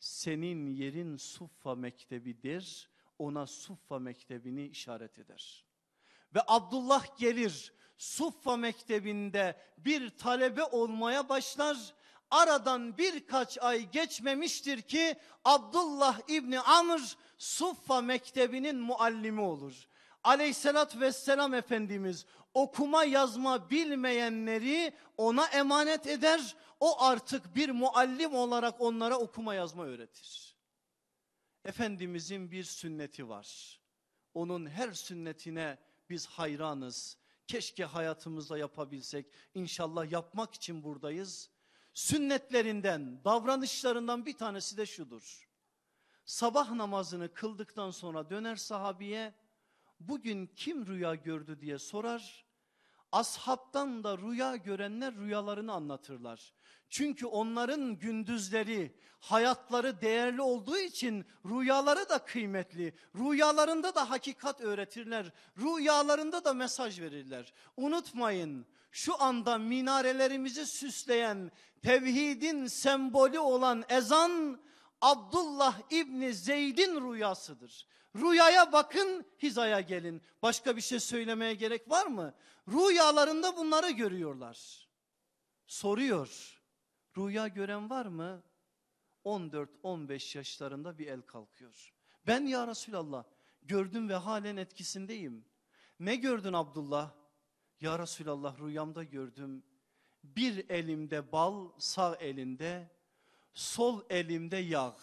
[SPEAKER 1] senin yerin Suffa mektebidir. Ona Suffa mektebini işaret eder. Ve Abdullah gelir Suffa mektebinde bir talebe olmaya başlar. Aradan birkaç ay geçmemiştir ki Abdullah İbni Amr Suffa mektebinin muallimi olur. Aleyhissalat selam Efendimiz okuma yazma bilmeyenleri ona emanet eder. O artık bir muallim olarak onlara okuma yazma öğretir. Efendimizin bir sünneti var. Onun her sünnetine biz hayranız. Keşke hayatımızda yapabilsek. İnşallah yapmak için buradayız. Sünnetlerinden, davranışlarından bir tanesi de şudur. Sabah namazını kıldıktan sonra döner sahabiye bugün kim rüya gördü diye sorar. Ashabtan da rüya görenler rüyalarını anlatırlar. Çünkü onların gündüzleri, hayatları değerli olduğu için rüyaları da kıymetli. Rüyalarında da hakikat öğretirler. Rüyalarında da mesaj verirler. Unutmayın şu anda minarelerimizi süsleyen tevhidin sembolü olan ezan Abdullah İbni Zeyd'in rüyasıdır. Rüyaya bakın hizaya gelin. Başka bir şey söylemeye gerek var mı? Rüyalarında bunları görüyorlar. Soruyor. Rüya gören var mı? 14-15 yaşlarında bir el kalkıyor. Ben ya Resulallah gördüm ve halen etkisindeyim. Ne gördün Abdullah? Ya Resulallah rüyamda gördüm. Bir elimde bal sağ elinde sol elimde yağ.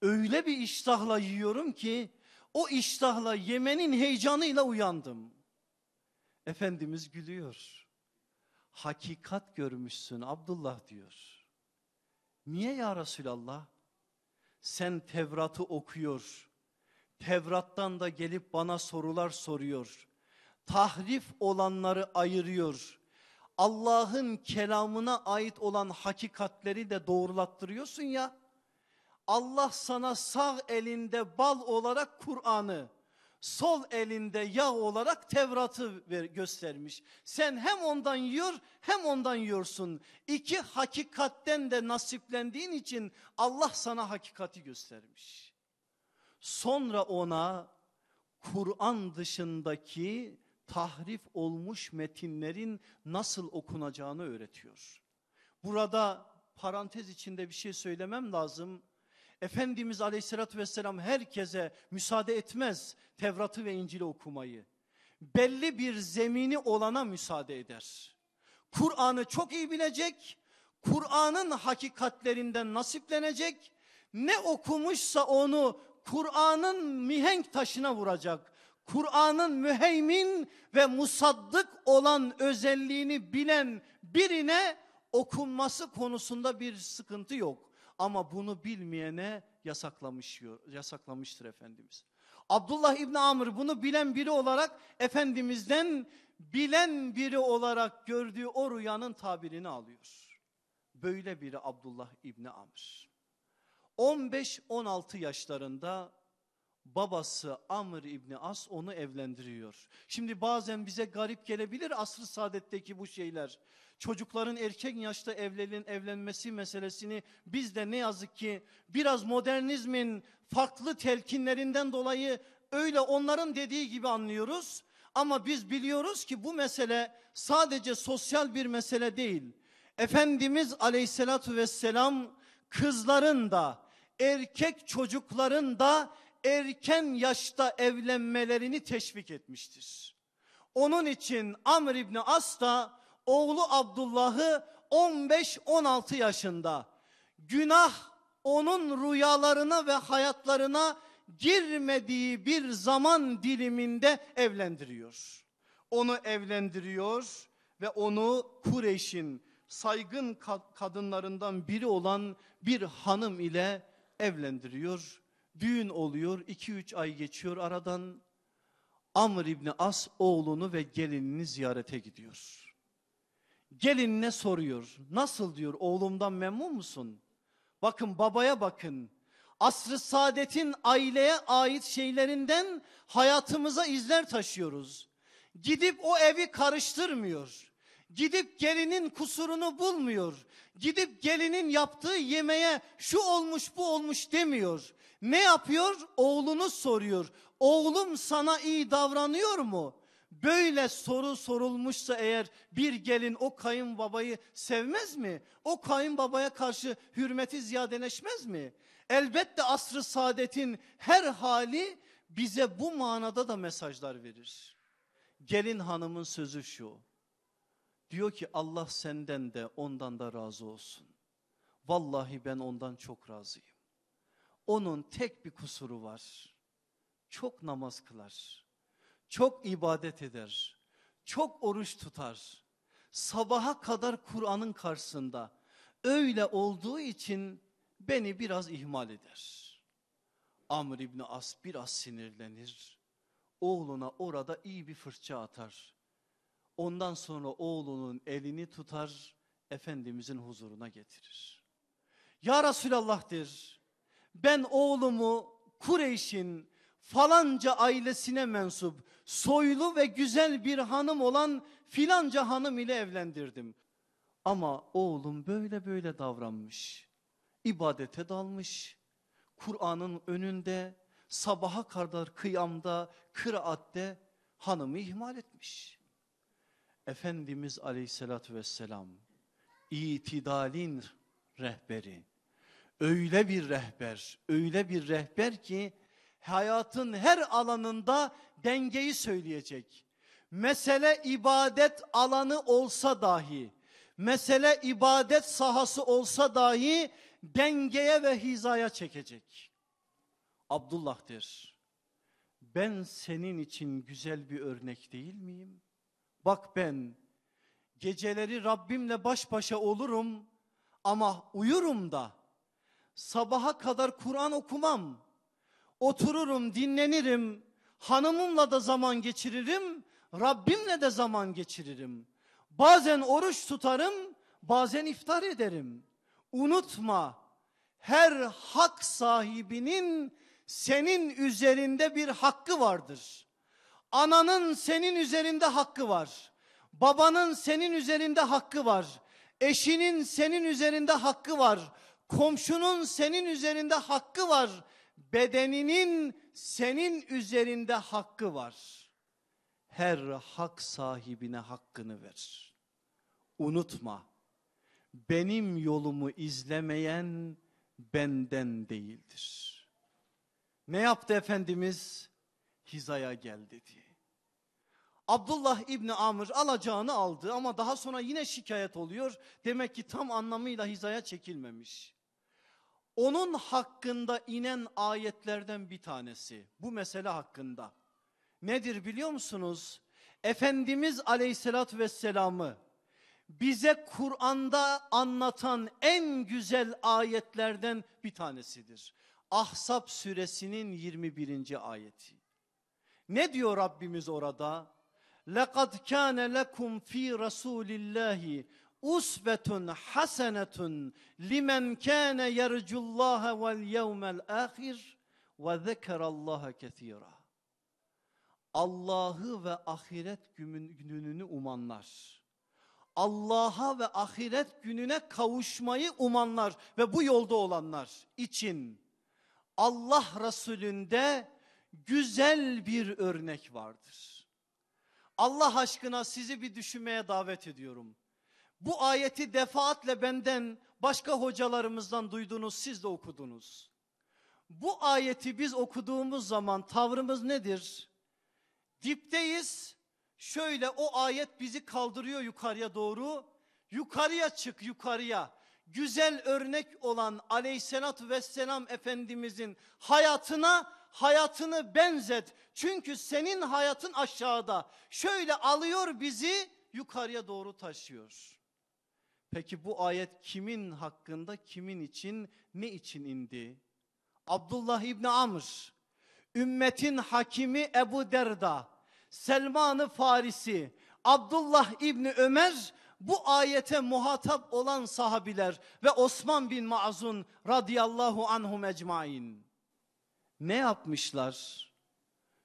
[SPEAKER 1] Öyle bir iştahla yiyorum ki o iştahla yemenin heyecanıyla uyandım. Efendimiz gülüyor. Hakikat görmüşsün Abdullah diyor. Niye ya Resulallah? Sen Tevrat'ı okuyor. Tevrat'tan da gelip bana sorular soruyor. Tahrif olanları ayırıyor. Allah'ın kelamına ait olan hakikatleri de doğrulattırıyorsun ya. Allah sana sağ elinde bal olarak Kur'an'ı, sol elinde yağ olarak Tevrat'ı göstermiş. Sen hem ondan yiyor hem ondan yiyorsun. İki hakikatten de nasiplendiğin için Allah sana hakikati göstermiş. Sonra ona Kur'an dışındaki tahrif olmuş metinlerin nasıl okunacağını öğretiyor. Burada parantez içinde bir şey söylemem lazım. Efendimiz aleyhissalatü vesselam herkese müsaade etmez Tevrat'ı ve İncil'i okumayı. Belli bir zemini olana müsaade eder. Kur'an'ı çok iyi bilecek, Kur'an'ın hakikatlerinden nasiplenecek, ne okumuşsa onu Kur'an'ın mihenk taşına vuracak. Kur'an'ın müheymin ve musaddık olan özelliğini bilen birine okunması konusunda bir sıkıntı yok. Ama bunu bilmeyene yasaklamış, yasaklamıştır Efendimiz. Abdullah İbni Amr bunu bilen biri olarak Efendimiz'den bilen biri olarak gördüğü o rüyanın tabirini alıyor. Böyle biri Abdullah İbni Amr. 15-16 yaşlarında babası Amr İbni As onu evlendiriyor. Şimdi bazen bize garip gelebilir asr saadetteki bu şeyler çocukların erken yaşta evlenin, evlenmesi meselesini biz de ne yazık ki biraz modernizmin farklı telkinlerinden dolayı öyle onların dediği gibi anlıyoruz. Ama biz biliyoruz ki bu mesele sadece sosyal bir mesele değil. Efendimiz aleyhissalatü vesselam kızların da erkek çocukların da erken yaşta evlenmelerini teşvik etmiştir. Onun için Amr İbni As da oğlu Abdullah'ı 15-16 yaşında günah onun rüyalarına ve hayatlarına girmediği bir zaman diliminde evlendiriyor. Onu evlendiriyor ve onu Kureyş'in saygın kadınlarından biri olan bir hanım ile evlendiriyor. Düğün oluyor 2-3 ay geçiyor aradan. Amr İbni As oğlunu ve gelinini ziyarete gidiyor gelinine soruyor. Nasıl diyor oğlumdan memnun musun? Bakın babaya bakın. Asr-ı saadetin aileye ait şeylerinden hayatımıza izler taşıyoruz. Gidip o evi karıştırmıyor. Gidip gelinin kusurunu bulmuyor. Gidip gelinin yaptığı yemeğe şu olmuş bu olmuş demiyor. Ne yapıyor? Oğlunu soruyor. Oğlum sana iyi davranıyor mu? böyle soru sorulmuşsa eğer bir gelin o kayınbabayı sevmez mi? O kayınbabaya karşı hürmeti ziyadeleşmez mi? Elbette asrı saadetin her hali bize bu manada da mesajlar verir. Gelin hanımın sözü şu. Diyor ki Allah senden de ondan da razı olsun. Vallahi ben ondan çok razıyım. Onun tek bir kusuru var. Çok namaz kılar çok ibadet eder, çok oruç tutar, sabaha kadar Kur'an'ın karşısında öyle olduğu için beni biraz ihmal eder. Amr İbni As biraz sinirlenir, oğluna orada iyi bir fırça atar. Ondan sonra oğlunun elini tutar, Efendimizin huzuruna getirir. Ya Resulallah der, ben oğlumu Kureyş'in falanca ailesine mensup soylu ve güzel bir hanım olan filanca hanım ile evlendirdim. Ama oğlum böyle böyle davranmış. İbadete dalmış. Kur'an'ın önünde sabaha kadar kıyamda, kıraatte hanımı ihmal etmiş. Efendimiz aleyhissalatü vesselam itidalin rehberi. Öyle bir rehber, öyle bir rehber ki hayatın her alanında dengeyi söyleyecek. Mesele ibadet alanı olsa dahi, mesele ibadet sahası olsa dahi dengeye ve hizaya çekecek. Abdullah der, ben senin için güzel bir örnek değil miyim? Bak ben geceleri Rabbimle baş başa olurum ama uyurum da sabaha kadar Kur'an okumam otururum, dinlenirim, hanımımla da zaman geçiririm, Rabbimle de zaman geçiririm. Bazen oruç tutarım, bazen iftar ederim. Unutma her hak sahibinin senin üzerinde bir hakkı vardır. Ananın senin üzerinde hakkı var. Babanın senin üzerinde hakkı var. Eşinin senin üzerinde hakkı var. Komşunun senin üzerinde hakkı var bedeninin senin üzerinde hakkı var. Her hak sahibine hakkını ver. Unutma benim yolumu izlemeyen benden değildir. Ne yaptı Efendimiz? Hizaya gel dedi. Abdullah İbni Amr alacağını aldı ama daha sonra yine şikayet oluyor. Demek ki tam anlamıyla hizaya çekilmemiş onun hakkında inen ayetlerden bir tanesi bu mesele hakkında. Nedir biliyor musunuz? Efendimiz aleyhissalatü vesselamı bize Kur'an'da anlatan en güzel ayetlerden bir tanesidir. Ahsap suresinin 21. ayeti. Ne diyor Rabbimiz orada? لَقَدْ كَانَ لَكُمْ ف۪ي رَسُولِ اللّٰهِ usvetun hasenetun limen kana yercullaha vel yevmel ahir ve zekerallaha kesira. Allah'ı ve ahiret gününü umanlar. Allah'a ve ahiret gününe kavuşmayı umanlar ve bu yolda olanlar için Allah Resulü'nde güzel bir örnek vardır. Allah aşkına sizi bir düşünmeye davet ediyorum. Bu ayeti defaatle benden başka hocalarımızdan duydunuz siz de okudunuz. Bu ayeti biz okuduğumuz zaman tavrımız nedir? Dipteyiz şöyle o ayet bizi kaldırıyor yukarıya doğru. Yukarıya çık yukarıya. Güzel örnek olan aleyhissalatü vesselam efendimizin hayatına hayatını benzet. Çünkü senin hayatın aşağıda. Şöyle alıyor bizi yukarıya doğru taşıyor. Peki bu ayet kimin hakkında, kimin için, ne için indi? Abdullah İbni Amr, ümmetin hakimi Ebu Derda, Selman-ı Farisi, Abdullah İbni Ömer bu ayete muhatap olan sahabiler ve Osman bin Maazun radıyallahu anhum ecmain. Ne yapmışlar?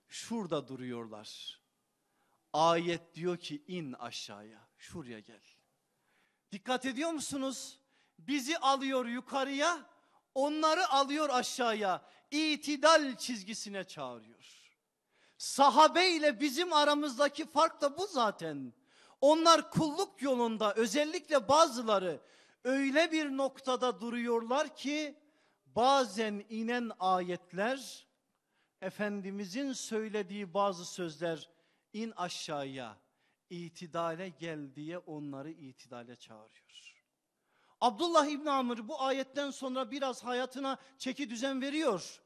[SPEAKER 1] Şurada duruyorlar. Ayet diyor ki in aşağıya, şuraya gel. Dikkat ediyor musunuz? Bizi alıyor yukarıya, onları alıyor aşağıya. İtidal çizgisine çağırıyor. Sahabe ile bizim aramızdaki fark da bu zaten. Onlar kulluk yolunda özellikle bazıları öyle bir noktada duruyorlar ki bazen inen ayetler Efendimizin söylediği bazı sözler in aşağıya itidale gel diye onları itidale çağırıyor. Abdullah İbni Amr bu ayetten sonra biraz hayatına çeki düzen veriyor.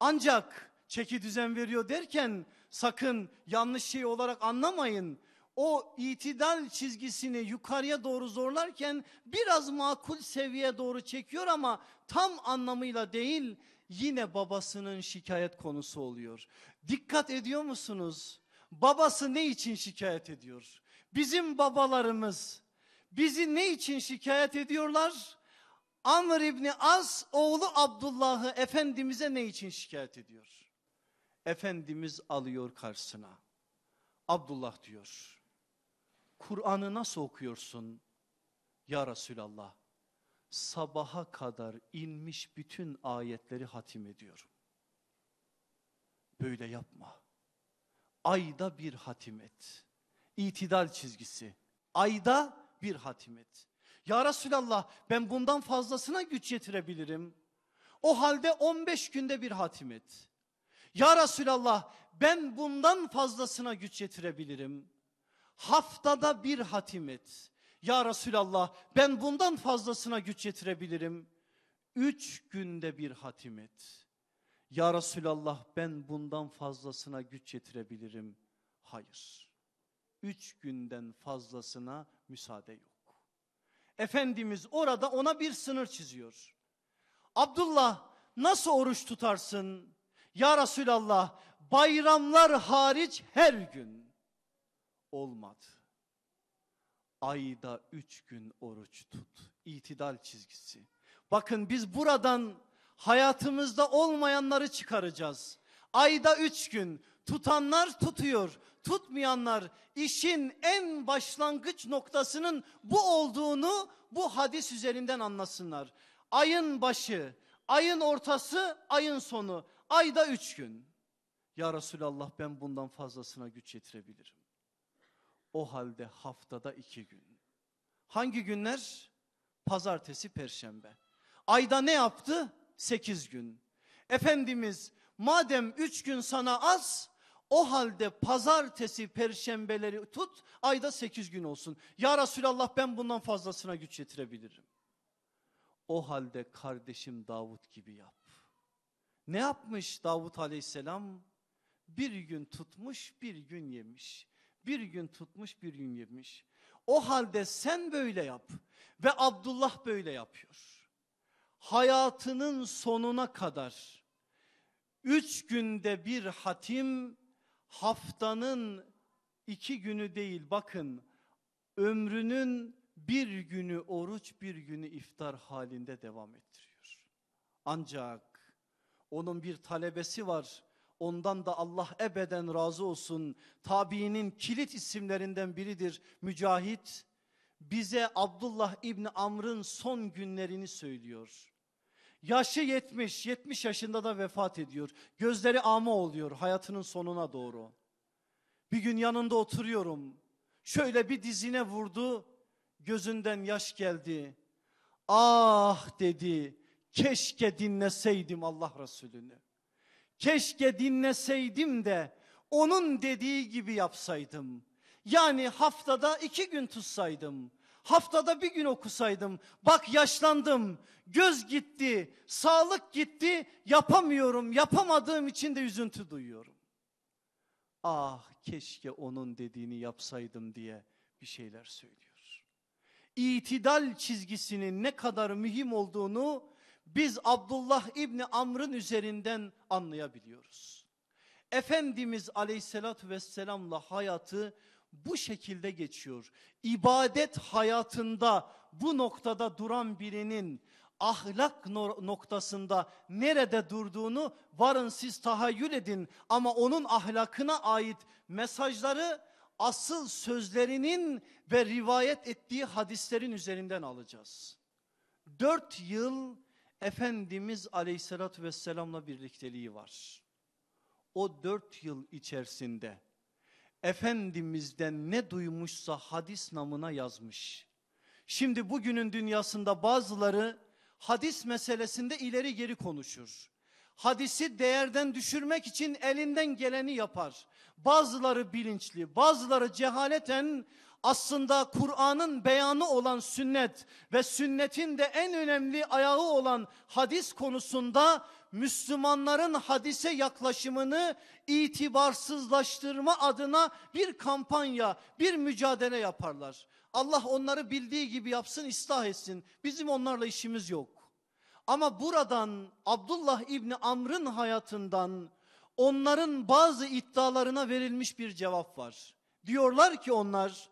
[SPEAKER 1] Ancak çeki düzen veriyor derken sakın yanlış şey olarak anlamayın. O itidal çizgisini yukarıya doğru zorlarken biraz makul seviyeye doğru çekiyor ama tam anlamıyla değil yine babasının şikayet konusu oluyor. Dikkat ediyor musunuz? babası ne için şikayet ediyor? Bizim babalarımız bizi ne için şikayet ediyorlar? Amr İbni As oğlu Abdullah'ı Efendimiz'e ne için şikayet ediyor? Efendimiz alıyor karşısına. Abdullah diyor. Kur'an'ı nasıl okuyorsun? Ya Resulallah sabaha kadar inmiş bütün ayetleri hatim ediyorum. Böyle yapma ayda bir hatimet. İtidal çizgisi. Ayda bir hatimet. Ya Resulallah ben bundan fazlasına güç yetirebilirim. O halde 15 günde bir hatimet. Ya Resulallah ben bundan fazlasına güç yetirebilirim. Haftada bir hatimet. Ya Resulallah ben bundan fazlasına güç yetirebilirim. Üç günde bir hatimet. Ya Resulallah ben bundan fazlasına güç yetirebilirim. Hayır. Üç günden fazlasına müsaade yok. Efendimiz orada ona bir sınır çiziyor. Abdullah nasıl oruç tutarsın? Ya Resulallah bayramlar hariç her gün. Olmadı. Ayda üç gün oruç tut. İtidal çizgisi. Bakın biz buradan hayatımızda olmayanları çıkaracağız. Ayda üç gün tutanlar tutuyor, tutmayanlar işin en başlangıç noktasının bu olduğunu bu hadis üzerinden anlasınlar. Ayın başı, ayın ortası, ayın sonu, ayda üç gün. Ya Resulallah ben bundan fazlasına güç yetirebilirim. O halde haftada iki gün. Hangi günler? Pazartesi, perşembe. Ayda ne yaptı? sekiz gün. Efendimiz madem üç gün sana az o halde pazartesi perşembeleri tut ayda sekiz gün olsun. Ya Resulallah ben bundan fazlasına güç yetirebilirim. O halde kardeşim Davut gibi yap. Ne yapmış Davut aleyhisselam? Bir gün tutmuş bir gün yemiş. Bir gün tutmuş bir gün yemiş. O halde sen böyle yap ve Abdullah böyle yapıyor hayatının sonuna kadar üç günde bir hatim haftanın iki günü değil bakın ömrünün bir günü oruç bir günü iftar halinde devam ettiriyor. Ancak onun bir talebesi var ondan da Allah ebeden razı olsun tabiinin kilit isimlerinden biridir Mücahit bize Abdullah İbni Amr'ın son günlerini söylüyor. Yaşı 70, 70 yaşında da vefat ediyor. Gözleri ama oluyor hayatının sonuna doğru. Bir gün yanında oturuyorum. Şöyle bir dizine vurdu. Gözünden yaş geldi. Ah dedi. Keşke dinleseydim Allah Resulü'nü. Keşke dinleseydim de onun dediği gibi yapsaydım. Yani haftada iki gün tutsaydım haftada bir gün okusaydım. Bak yaşlandım, göz gitti, sağlık gitti, yapamıyorum, yapamadığım için de üzüntü duyuyorum. Ah keşke onun dediğini yapsaydım diye bir şeyler söylüyor. İtidal çizgisinin ne kadar mühim olduğunu biz Abdullah İbni Amr'ın üzerinden anlayabiliyoruz. Efendimiz aleyhissalatü vesselamla hayatı bu şekilde geçiyor. İbadet hayatında bu noktada duran birinin ahlak noktasında nerede durduğunu varın siz tahayyül edin ama onun ahlakına ait mesajları asıl sözlerinin ve rivayet ettiği hadislerin üzerinden alacağız. Dört yıl Efendimiz Aleyhisselatü vesselamla birlikteliği var. O dört yıl içerisinde Efendimiz'den ne duymuşsa hadis namına yazmış. Şimdi bugünün dünyasında bazıları hadis meselesinde ileri geri konuşur. Hadisi değerden düşürmek için elinden geleni yapar. Bazıları bilinçli, bazıları cehaleten aslında Kur'an'ın beyanı olan sünnet ve sünnetin de en önemli ayağı olan hadis konusunda Müslümanların hadise yaklaşımını itibarsızlaştırma adına bir kampanya, bir mücadele yaparlar. Allah onları bildiği gibi yapsın, ıslah etsin. Bizim onlarla işimiz yok. Ama buradan Abdullah İbni Amr'ın hayatından onların bazı iddialarına verilmiş bir cevap var. Diyorlar ki onlar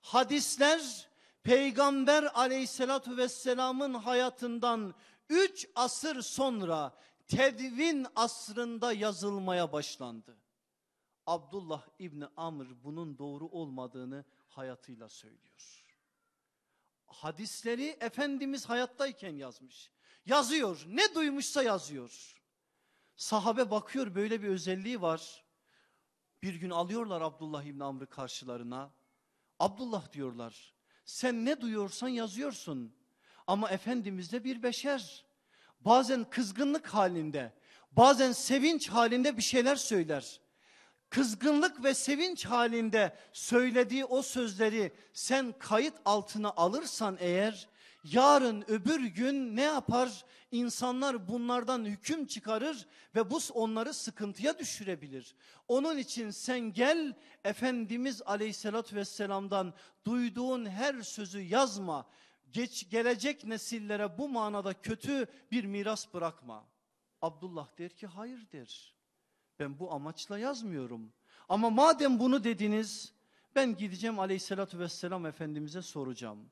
[SPEAKER 1] Hadisler Peygamber aleyhissalatü vesselamın hayatından 3 asır sonra tedvin asrında yazılmaya başlandı. Abdullah İbni Amr bunun doğru olmadığını hayatıyla söylüyor. Hadisleri Efendimiz hayattayken yazmış. Yazıyor ne duymuşsa yazıyor. Sahabe bakıyor böyle bir özelliği var. Bir gün alıyorlar Abdullah İbni Amr'ı karşılarına. Abdullah diyorlar. Sen ne duyuyorsan yazıyorsun. Ama Efendimiz de bir beşer. Bazen kızgınlık halinde, bazen sevinç halinde bir şeyler söyler. Kızgınlık ve sevinç halinde söylediği o sözleri sen kayıt altına alırsan eğer yarın öbür gün ne yapar? İnsanlar bunlardan hüküm çıkarır ve bu onları sıkıntıya düşürebilir. Onun için sen gel Efendimiz aleyhissalatü vesselamdan duyduğun her sözü yazma. Geç, gelecek nesillere bu manada kötü bir miras bırakma. Abdullah der ki hayır der. Ben bu amaçla yazmıyorum. Ama madem bunu dediniz ben gideceğim aleyhissalatü vesselam Efendimiz'e soracağım.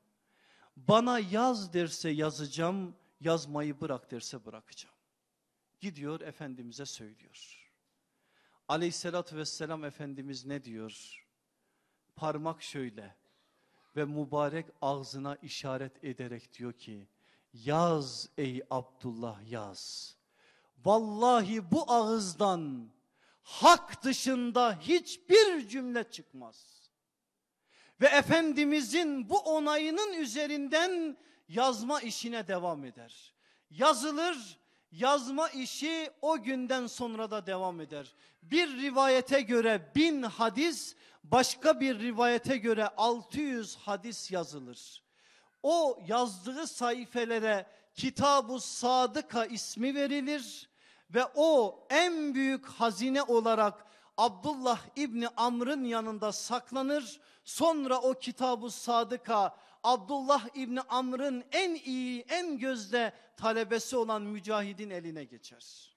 [SPEAKER 1] Bana yaz derse yazacağım, yazmayı bırak derse bırakacağım. Gidiyor Efendimiz'e söylüyor. Aleyhissalatü vesselam Efendimiz ne diyor? Parmak şöyle ve mübarek ağzına işaret ederek diyor ki yaz ey Abdullah yaz. Vallahi bu ağızdan hak dışında hiçbir cümle çıkmaz ve Efendimizin bu onayının üzerinden yazma işine devam eder. Yazılır, yazma işi o günden sonra da devam eder. Bir rivayete göre bin hadis, başka bir rivayete göre 600 hadis yazılır. O yazdığı sayfelere Kitab-ı Sadıka ismi verilir ve o en büyük hazine olarak Abdullah İbni Amr'ın yanında saklanır. Sonra o kitabu sadıka Abdullah İbni Amr'ın en iyi en gözde talebesi olan mücahidin eline geçer.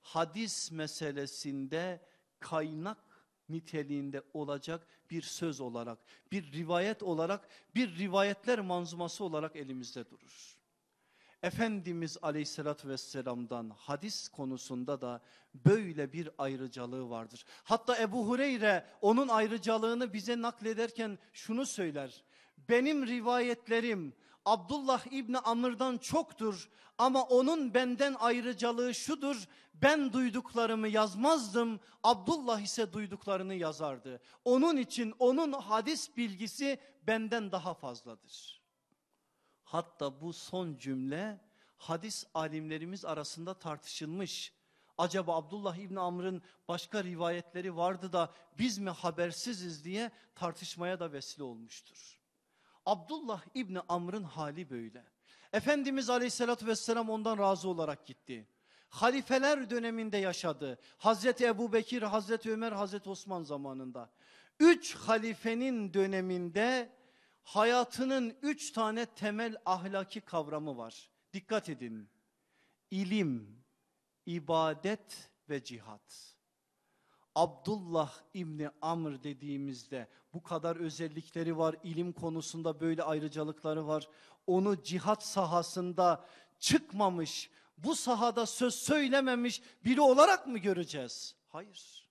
[SPEAKER 1] Hadis meselesinde kaynak niteliğinde olacak bir söz olarak, bir rivayet olarak, bir rivayetler manzuması olarak elimizde durur. Efendimiz aleyhissalatü vesselam'dan hadis konusunda da böyle bir ayrıcalığı vardır. Hatta Ebu Hureyre onun ayrıcalığını bize naklederken şunu söyler. Benim rivayetlerim Abdullah İbni Amr'dan çoktur ama onun benden ayrıcalığı şudur. Ben duyduklarımı yazmazdım Abdullah ise duyduklarını yazardı. Onun için onun hadis bilgisi benden daha fazladır.'' Hatta bu son cümle hadis alimlerimiz arasında tartışılmış. Acaba Abdullah İbni Amr'ın başka rivayetleri vardı da biz mi habersiziz diye tartışmaya da vesile olmuştur. Abdullah İbni Amr'ın hali böyle. Efendimiz Aleyhisselatü vesselam ondan razı olarak gitti. Halifeler döneminde yaşadı. Hazreti Ebu Bekir, Hazreti Ömer, Hazreti Osman zamanında. Üç halifenin döneminde hayatının üç tane temel ahlaki kavramı var. Dikkat edin. İlim, ibadet ve cihat. Abdullah İbni Amr dediğimizde bu kadar özellikleri var. ilim konusunda böyle ayrıcalıkları var. Onu cihat sahasında çıkmamış, bu sahada söz söylememiş biri olarak mı göreceğiz? Hayır.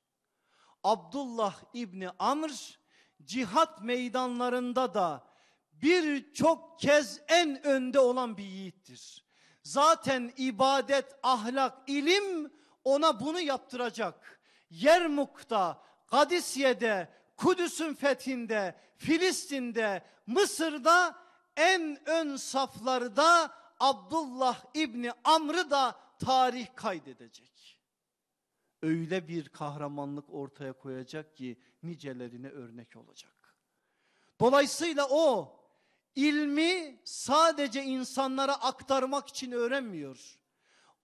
[SPEAKER 1] Abdullah İbni Amr cihat meydanlarında da birçok kez en önde olan bir yiğittir. Zaten ibadet, ahlak, ilim ona bunu yaptıracak. Yermuk'ta, Kadisiye'de, Kudüs'ün fethinde, Filistin'de, Mısır'da en ön saflarda Abdullah İbni Amr'ı da tarih kaydedecek öyle bir kahramanlık ortaya koyacak ki nicelerine örnek olacak. Dolayısıyla o ilmi sadece insanlara aktarmak için öğrenmiyor.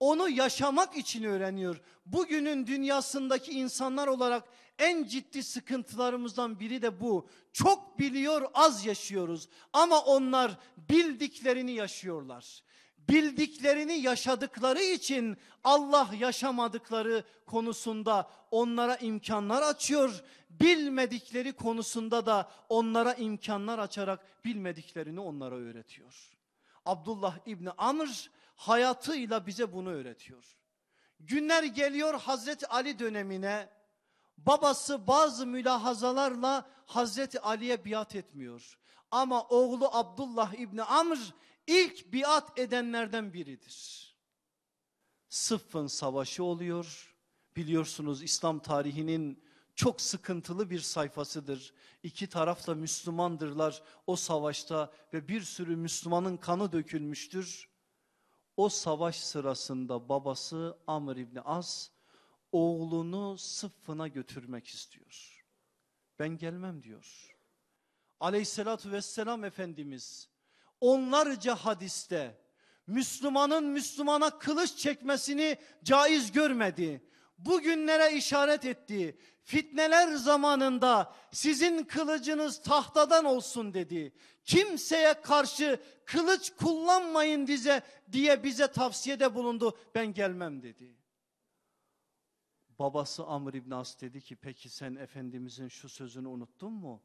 [SPEAKER 1] Onu yaşamak için öğreniyor. Bugünün dünyasındaki insanlar olarak en ciddi sıkıntılarımızdan biri de bu. Çok biliyor az yaşıyoruz ama onlar bildiklerini yaşıyorlar bildiklerini yaşadıkları için Allah yaşamadıkları konusunda onlara imkanlar açıyor. Bilmedikleri konusunda da onlara imkanlar açarak bilmediklerini onlara öğretiyor. Abdullah İbni Amr hayatıyla bize bunu öğretiyor. Günler geliyor Hazreti Ali dönemine babası bazı mülahazalarla Hazreti Ali'ye biat etmiyor. Ama oğlu Abdullah İbni Amr ilk biat edenlerden biridir. Sıffın savaşı oluyor. Biliyorsunuz İslam tarihinin çok sıkıntılı bir sayfasıdır. İki taraf da Müslümandırlar o savaşta ve bir sürü Müslümanın kanı dökülmüştür. O savaş sırasında babası Amr İbni As oğlunu sıffına götürmek istiyor. Ben gelmem diyor. Aleyhissalatü vesselam Efendimiz onlarca hadiste Müslümanın Müslümana kılıç çekmesini caiz görmedi. Bugünlere işaret etti. Fitneler zamanında sizin kılıcınız tahtadan olsun dedi. Kimseye karşı kılıç kullanmayın bize diye bize tavsiyede bulundu. Ben gelmem dedi. Babası Amr İbn As dedi ki peki sen Efendimizin şu sözünü unuttun mu?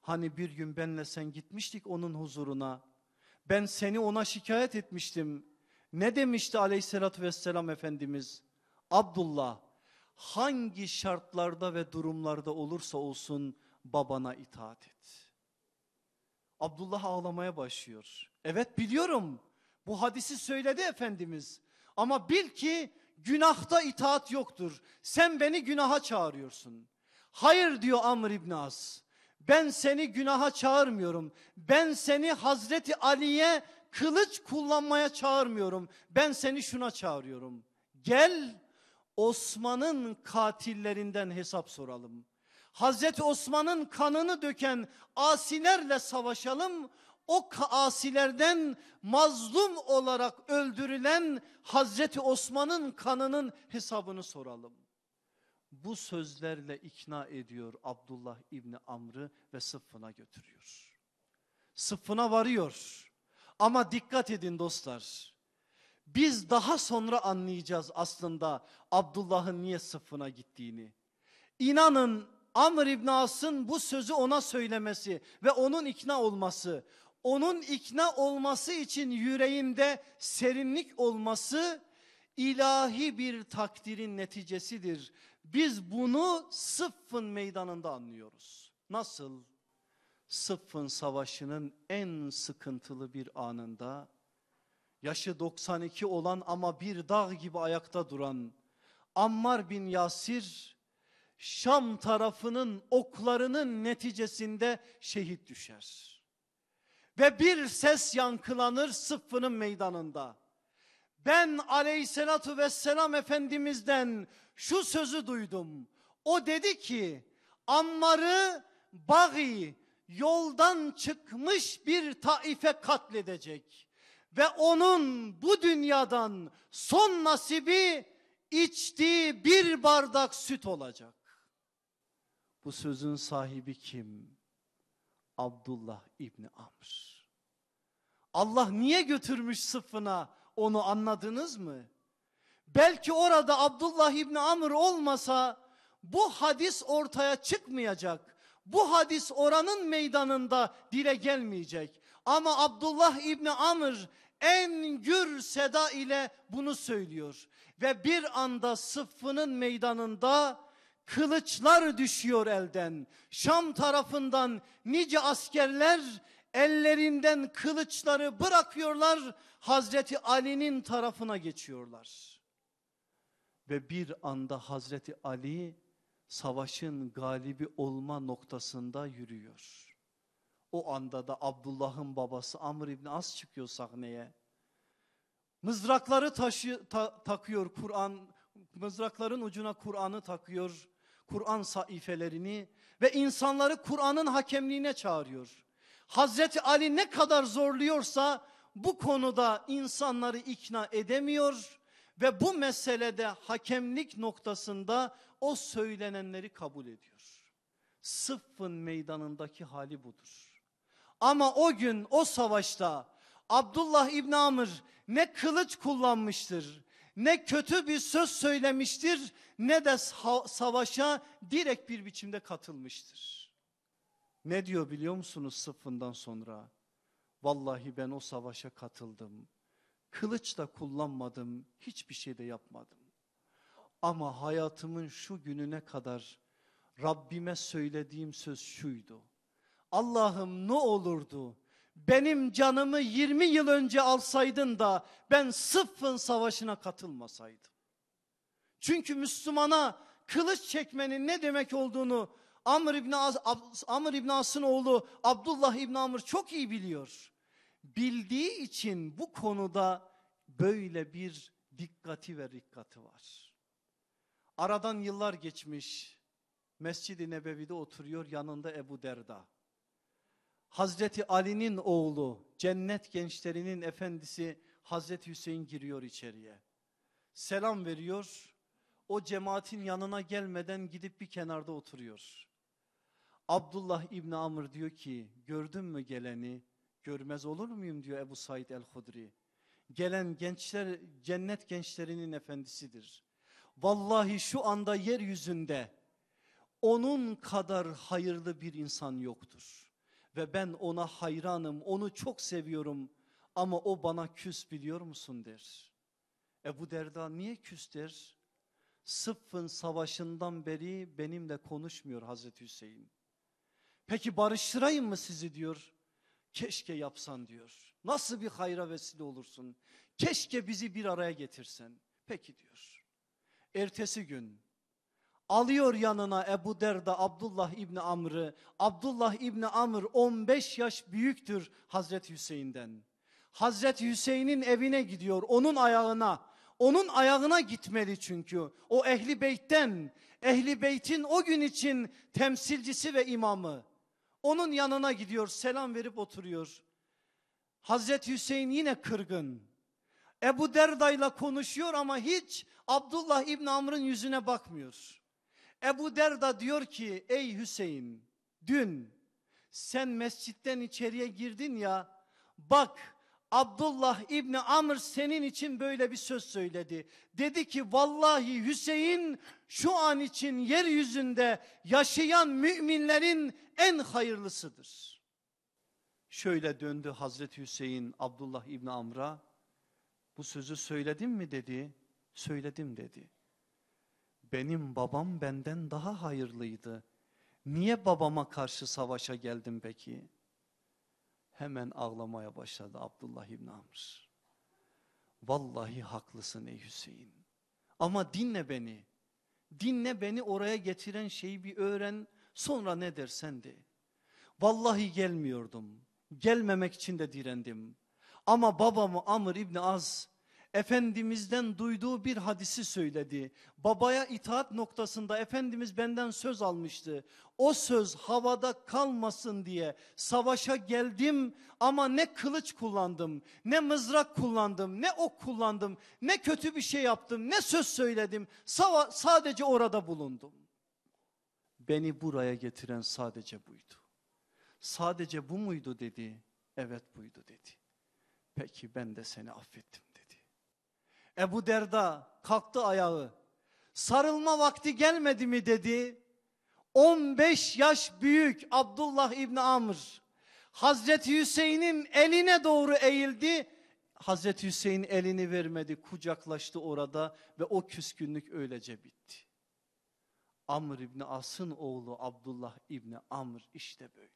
[SPEAKER 1] Hani bir gün benle sen gitmiştik onun huzuruna. Ben seni ona şikayet etmiştim. Ne demişti aleyhissalatü vesselam Efendimiz? Abdullah hangi şartlarda ve durumlarda olursa olsun babana itaat et. Abdullah ağlamaya başlıyor. Evet biliyorum bu hadisi söyledi Efendimiz. Ama bil ki günahta itaat yoktur. Sen beni günaha çağırıyorsun. Hayır diyor Amr İbn As. Ben seni günaha çağırmıyorum. Ben seni Hazreti Ali'ye kılıç kullanmaya çağırmıyorum. Ben seni şuna çağırıyorum. Gel Osman'ın katillerinden hesap soralım. Hazreti Osman'ın kanını döken asilerle savaşalım. O asilerden mazlum olarak öldürülen Hazreti Osman'ın kanının hesabını soralım bu sözlerle ikna ediyor Abdullah İbni Amr'ı ve sıffına götürüyor. Sıffına varıyor. Ama dikkat edin dostlar. Biz daha sonra anlayacağız aslında Abdullah'ın niye sıffına gittiğini. İnanın Amr İbn As'ın bu sözü ona söylemesi ve onun ikna olması, onun ikna olması için yüreğinde serinlik olması ilahi bir takdirin neticesidir biz bunu Sıffın meydanında anlıyoruz. Nasıl? Sıffın savaşının en sıkıntılı bir anında yaşı 92 olan ama bir dağ gibi ayakta duran Ammar bin Yasir Şam tarafının oklarının neticesinde şehit düşer. Ve bir ses yankılanır Sıffın'ın meydanında. Ben aleyhissalatu vesselam efendimizden şu sözü duydum. O dedi ki Ammar'ı bagi yoldan çıkmış bir taife katledecek. Ve onun bu dünyadan son nasibi içtiği bir bardak süt olacak. Bu sözün sahibi kim? Abdullah İbni Amr. Allah niye götürmüş sıfına onu anladınız mı? Belki orada Abdullah İbni Amr olmasa bu hadis ortaya çıkmayacak. Bu hadis oranın meydanında dile gelmeyecek. Ama Abdullah İbni Amr en gür seda ile bunu söylüyor. Ve bir anda sıffının meydanında kılıçlar düşüyor elden. Şam tarafından nice askerler ellerinden kılıçları bırakıyorlar. Hazreti Ali'nin tarafına geçiyorlar. Ve bir anda Hazreti Ali savaşın galibi olma noktasında yürüyor. O anda da Abdullah'ın babası Amr İbni As çıkıyor sahneye. Mızrakları taşı, ta, takıyor Kur'an, mızrakların ucuna Kur'an'ı takıyor. Kur'an saifelerini ve insanları Kur'an'ın hakemliğine çağırıyor. Hazreti Ali ne kadar zorluyorsa bu konuda insanları ikna edemiyor ve bu meselede hakemlik noktasında o söylenenleri kabul ediyor. Sıffın meydanındaki hali budur. Ama o gün o savaşta Abdullah İbn Amr ne kılıç kullanmıştır, ne kötü bir söz söylemiştir, ne de savaşa direkt bir biçimde katılmıştır. Ne diyor biliyor musunuz sıfından sonra? Vallahi ben o savaşa katıldım. Kılıç da kullanmadım, hiçbir şey de yapmadım. Ama hayatımın şu gününe kadar Rabbime söylediğim söz şuydu. Allah'ım ne olurdu benim canımı 20 yıl önce alsaydın da ben sıfın savaşına katılmasaydım. Çünkü Müslümana kılıç çekmenin ne demek olduğunu Amr İbni, As, Ab, Amr İbni As'ın oğlu Abdullah İbni Amr çok iyi biliyor. Bildiği için bu konuda böyle bir dikkati ve rikkati var. Aradan yıllar geçmiş. Mescid-i Nebevi'de oturuyor yanında Ebu Derda. Hazreti Ali'nin oğlu cennet gençlerinin efendisi Hazreti Hüseyin giriyor içeriye. Selam veriyor. O cemaatin yanına gelmeden gidip bir kenarda oturuyor. Abdullah İbni Amr diyor ki gördün mü geleni görmez olur muyum diyor Ebu Said el-Hudri. Gelen gençler cennet gençlerinin efendisidir. Vallahi şu anda yeryüzünde onun kadar hayırlı bir insan yoktur. Ve ben ona hayranım onu çok seviyorum ama o bana küs biliyor musun der. Ebu Derda niye küs der? Sıffın savaşından beri benimle konuşmuyor Hazreti Hüseyin. Peki barıştırayım mı sizi diyor. Keşke yapsan diyor. Nasıl bir hayra vesile olursun. Keşke bizi bir araya getirsen. Peki diyor. Ertesi gün alıyor yanına Ebu Derda Abdullah İbni Amr'ı. Abdullah İbni Amr 15 yaş büyüktür Hazreti Hüseyin'den. Hazreti Hüseyin'in evine gidiyor onun ayağına. Onun ayağına gitmeli çünkü. O ehli beytten, ehli beytin o gün için temsilcisi ve imamı. Onun yanına gidiyor selam verip oturuyor. Hazreti Hüseyin yine kırgın. Ebu Derda'yla konuşuyor ama hiç Abdullah İbn Amr'ın yüzüne bakmıyor. Ebu Derda diyor ki ey Hüseyin dün sen mescitten içeriye girdin ya bak Abdullah İbni Amr senin için böyle bir söz söyledi. Dedi ki vallahi Hüseyin şu an için yeryüzünde yaşayan müminlerin en hayırlısıdır. Şöyle döndü Hazreti Hüseyin Abdullah İbni Amr'a bu sözü söyledim mi dedi. Söyledim dedi. Benim babam benden daha hayırlıydı. Niye babama karşı savaşa geldim peki?'' Hemen ağlamaya başladı Abdullah İbni Amr. Vallahi haklısın ey Hüseyin. Ama dinle beni. Dinle beni oraya getiren şeyi bir öğren. Sonra ne dersen de. Vallahi gelmiyordum. Gelmemek için de direndim. Ama babamı Amr İbni Az Efendimiz'den duyduğu bir hadisi söyledi. Babaya itaat noktasında Efendimiz benden söz almıştı. O söz havada kalmasın diye savaşa geldim ama ne kılıç kullandım, ne mızrak kullandım, ne ok kullandım, ne kötü bir şey yaptım, ne söz söyledim. Sava sadece orada bulundum. Beni buraya getiren sadece buydu. Sadece bu muydu dedi. Evet buydu dedi. Peki ben de seni affettim. Ebu Derda kalktı ayağı. Sarılma vakti gelmedi mi dedi. 15 yaş büyük Abdullah İbni Amr. Hazreti Hüseyin'in eline doğru eğildi. Hazreti Hüseyin elini vermedi kucaklaştı orada ve o küskünlük öylece bitti. Amr İbni As'ın oğlu Abdullah İbni Amr işte böyle.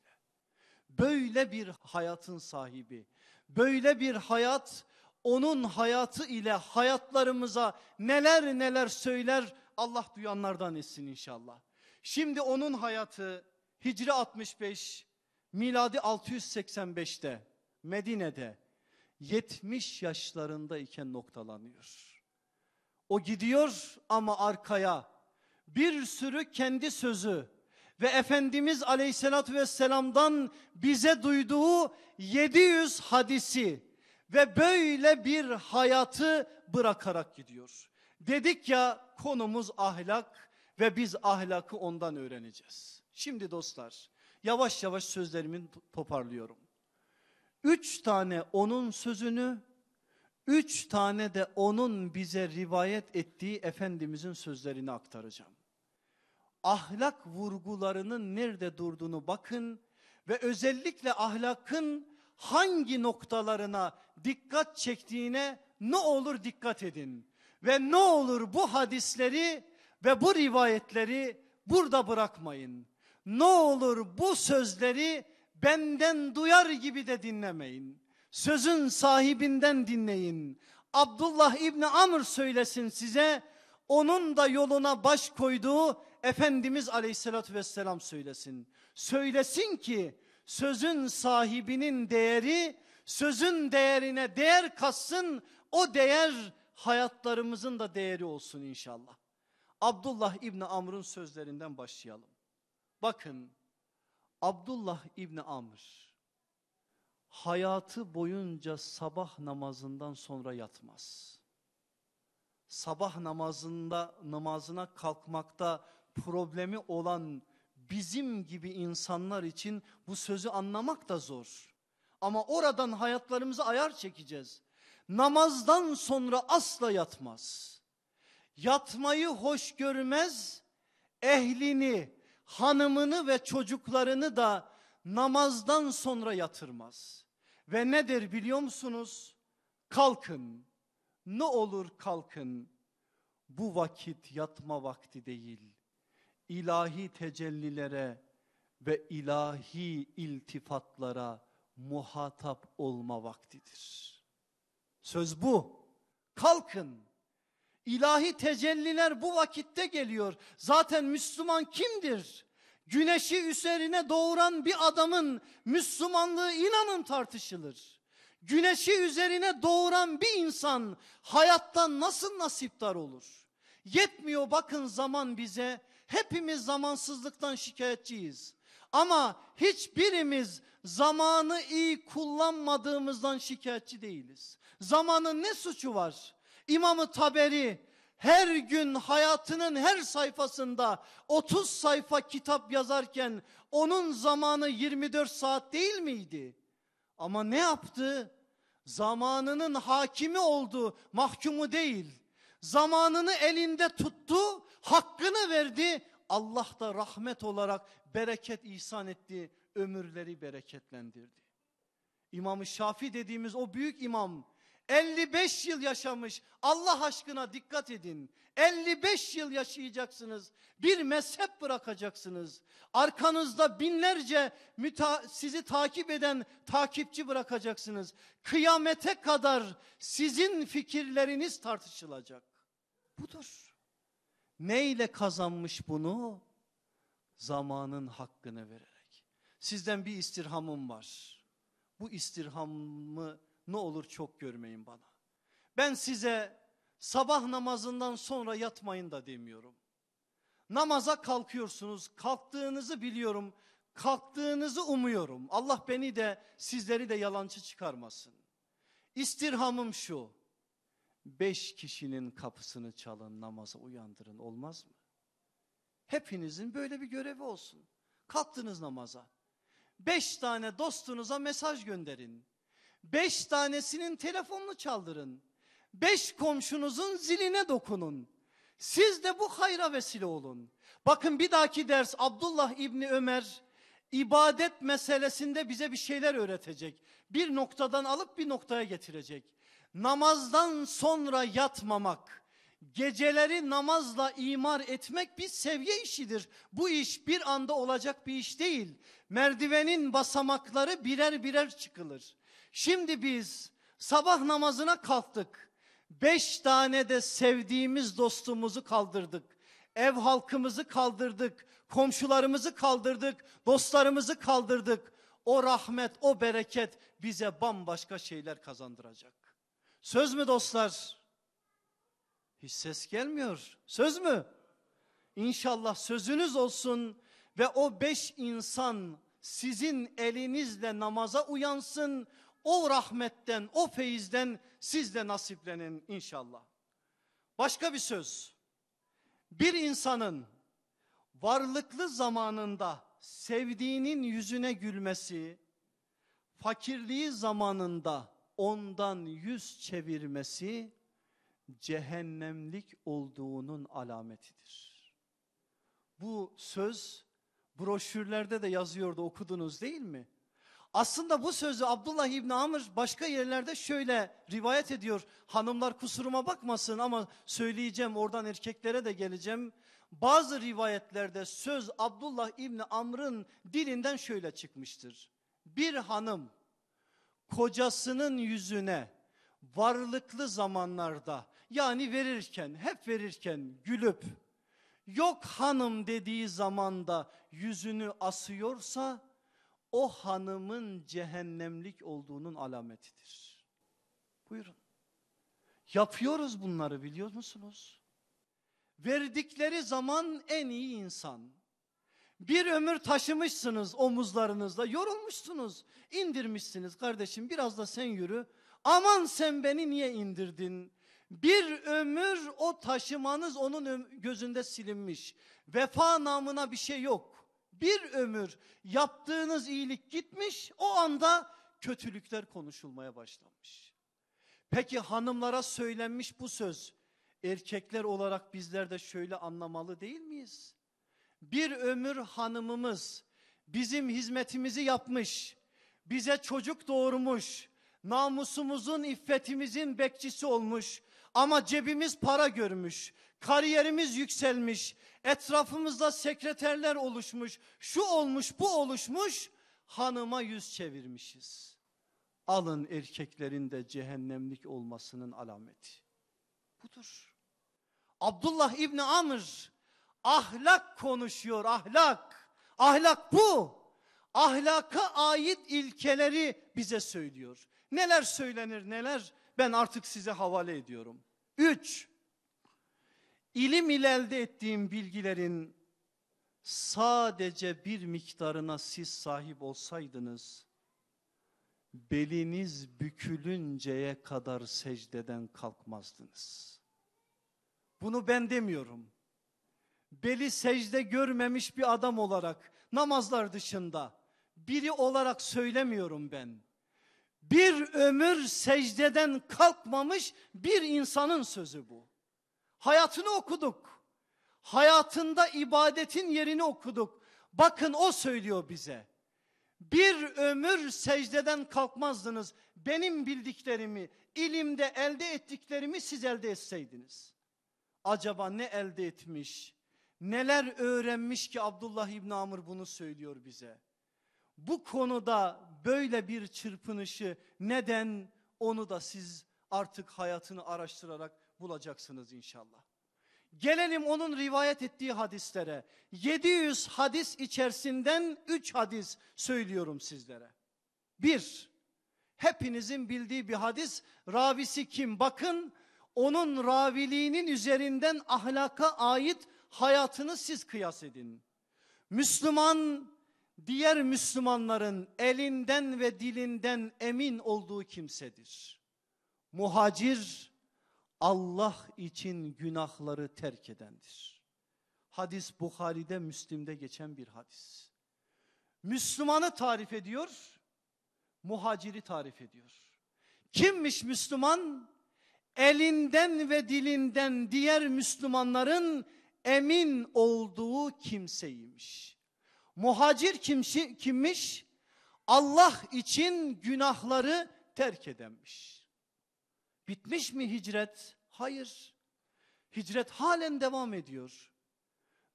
[SPEAKER 1] Böyle bir hayatın sahibi, böyle bir hayat onun hayatı ile hayatlarımıza neler neler söyler Allah duyanlardan etsin inşallah. Şimdi onun hayatı Hicri 65 miladi 685'te Medine'de 70 yaşlarında iken noktalanıyor. O gidiyor ama arkaya bir sürü kendi sözü ve Efendimiz Aleyhisselatü vesselamdan bize duyduğu 700 hadisi ve böyle bir hayatı bırakarak gidiyor. Dedik ya konumuz ahlak ve biz ahlakı ondan öğreneceğiz. Şimdi dostlar yavaş yavaş sözlerimi toparlıyorum. Üç tane onun sözünü, üç tane de onun bize rivayet ettiği Efendimizin sözlerini aktaracağım. Ahlak vurgularının nerede durduğunu bakın ve özellikle ahlakın hangi noktalarına dikkat çektiğine ne olur dikkat edin. Ve ne olur bu hadisleri ve bu rivayetleri burada bırakmayın. Ne olur bu sözleri benden duyar gibi de dinlemeyin. Sözün sahibinden dinleyin. Abdullah İbni Amr söylesin size onun da yoluna baş koyduğu Efendimiz Aleyhisselatü Vesselam söylesin. Söylesin ki sözün sahibinin değeri sözün değerine değer katsın o değer hayatlarımızın da değeri olsun inşallah. Abdullah İbni Amr'ın sözlerinden başlayalım. Bakın Abdullah İbni Amr hayatı boyunca sabah namazından sonra yatmaz. Sabah namazında namazına kalkmakta problemi olan bizim gibi insanlar için bu sözü anlamak da zor. Ama oradan hayatlarımızı ayar çekeceğiz. Namazdan sonra asla yatmaz. Yatmayı hoş görmez. Ehlini, hanımını ve çocuklarını da namazdan sonra yatırmaz. Ve nedir biliyor musunuz? Kalkın. Ne olur kalkın. Bu vakit yatma vakti değil ilahi tecellilere ve ilahi iltifatlara muhatap olma vaktidir. Söz bu. Kalkın. İlahi tecelliler bu vakitte geliyor. Zaten Müslüman kimdir? Güneşi üzerine doğuran bir adamın Müslümanlığı inanın tartışılır. Güneşi üzerine doğuran bir insan hayattan nasıl nasiptar olur? Yetmiyor bakın zaman bize Hepimiz zamansızlıktan şikayetçiyiz. Ama hiçbirimiz zamanı iyi kullanmadığımızdan şikayetçi değiliz. Zamanın ne suçu var? İmamı Taberi her gün hayatının her sayfasında 30 sayfa kitap yazarken onun zamanı 24 saat değil miydi? Ama ne yaptı? Zamanının hakimi oldu, mahkumu değil zamanını elinde tuttu, hakkını verdi. Allah da rahmet olarak bereket ihsan etti, ömürleri bereketlendirdi. İmam-ı Şafi dediğimiz o büyük imam 55 yıl yaşamış. Allah aşkına dikkat edin. 55 yıl yaşayacaksınız. Bir mezhep bırakacaksınız. Arkanızda binlerce müta sizi takip eden takipçi bırakacaksınız. Kıyamete kadar sizin fikirleriniz tartışılacak budur. Ne ile kazanmış bunu? Zamanın hakkını vererek. Sizden bir istirhamım var. Bu istirhamı ne olur çok görmeyin bana. Ben size sabah namazından sonra yatmayın da demiyorum. Namaza kalkıyorsunuz. Kalktığınızı biliyorum. Kalktığınızı umuyorum. Allah beni de sizleri de yalancı çıkarmasın. İstirhamım şu beş kişinin kapısını çalın namaza uyandırın olmaz mı? Hepinizin böyle bir görevi olsun. Kalktınız namaza. Beş tane dostunuza mesaj gönderin. Beş tanesinin telefonunu çaldırın. Beş komşunuzun ziline dokunun. Siz de bu hayra vesile olun. Bakın bir dahaki ders Abdullah İbni Ömer ibadet meselesinde bize bir şeyler öğretecek. Bir noktadan alıp bir noktaya getirecek namazdan sonra yatmamak, geceleri namazla imar etmek bir seviye işidir. Bu iş bir anda olacak bir iş değil. Merdivenin basamakları birer birer çıkılır. Şimdi biz sabah namazına kalktık. Beş tane de sevdiğimiz dostumuzu kaldırdık. Ev halkımızı kaldırdık. Komşularımızı kaldırdık. Dostlarımızı kaldırdık. O rahmet, o bereket bize bambaşka şeyler kazandıracak. Söz mü dostlar? Hiç ses gelmiyor. Söz mü? İnşallah sözünüz olsun ve o beş insan sizin elinizle namaza uyansın. O rahmetten, o feyizden siz de nasiplenin inşallah. Başka bir söz. Bir insanın varlıklı zamanında sevdiğinin yüzüne gülmesi, fakirliği zamanında ondan yüz çevirmesi cehennemlik olduğunun alametidir. Bu söz broşürlerde de yazıyordu okudunuz değil mi? Aslında bu sözü Abdullah İbni Amr başka yerlerde şöyle rivayet ediyor. Hanımlar kusuruma bakmasın ama söyleyeceğim oradan erkeklere de geleceğim. Bazı rivayetlerde söz Abdullah İbni Amr'ın dilinden şöyle çıkmıştır. Bir hanım kocasının yüzüne varlıklı zamanlarda yani verirken hep verirken gülüp yok hanım dediği zamanda yüzünü asıyorsa o hanımın cehennemlik olduğunun alametidir. Buyurun. Yapıyoruz bunları biliyor musunuz? Verdikleri zaman en iyi insan. Bir ömür taşımışsınız omuzlarınızda, yorulmuşsunuz, indirmişsiniz kardeşim biraz da sen yürü. Aman sen beni niye indirdin? Bir ömür o taşımanız onun gözünde silinmiş. Vefa namına bir şey yok. Bir ömür yaptığınız iyilik gitmiş o anda kötülükler konuşulmaya başlamış Peki hanımlara söylenmiş bu söz erkekler olarak bizler de şöyle anlamalı değil miyiz? bir ömür hanımımız bizim hizmetimizi yapmış, bize çocuk doğurmuş, namusumuzun, iffetimizin bekçisi olmuş ama cebimiz para görmüş, kariyerimiz yükselmiş, etrafımızda sekreterler oluşmuş, şu olmuş, bu oluşmuş, hanıma yüz çevirmişiz. Alın erkeklerin de cehennemlik olmasının alameti. Budur. Abdullah İbni Amr Ahlak konuşuyor ahlak. Ahlak bu. Ahlaka ait ilkeleri bize söylüyor. Neler söylenir neler ben artık size havale ediyorum. Üç, ilim ile elde ettiğim bilgilerin sadece bir miktarına siz sahip olsaydınız, beliniz bükülünceye kadar secdeden kalkmazdınız. Bunu ben demiyorum beli secde görmemiş bir adam olarak namazlar dışında biri olarak söylemiyorum ben. Bir ömür secdeden kalkmamış bir insanın sözü bu. Hayatını okuduk. Hayatında ibadetin yerini okuduk. Bakın o söylüyor bize. Bir ömür secdeden kalkmazdınız. Benim bildiklerimi, ilimde elde ettiklerimi siz elde etseydiniz. Acaba ne elde etmiş? neler öğrenmiş ki Abdullah İbn Amr bunu söylüyor bize. Bu konuda böyle bir çırpınışı neden onu da siz artık hayatını araştırarak bulacaksınız inşallah. Gelelim onun rivayet ettiği hadislere. 700 hadis içerisinden 3 hadis söylüyorum sizlere. 1. Hepinizin bildiği bir hadis. Ravisi kim? Bakın onun raviliğinin üzerinden ahlaka ait hayatını siz kıyas edin. Müslüman diğer Müslümanların elinden ve dilinden emin olduğu kimsedir. Muhacir Allah için günahları terk edendir. Hadis Bukhari'de Müslim'de geçen bir hadis. Müslümanı tarif ediyor, muhaciri tarif ediyor. Kimmiş Müslüman? Elinden ve dilinden diğer Müslümanların emin olduğu kimseymiş. Muhacir kimşi, kimmiş? Allah için günahları terk edenmiş. Bitmiş mi hicret? Hayır. Hicret halen devam ediyor.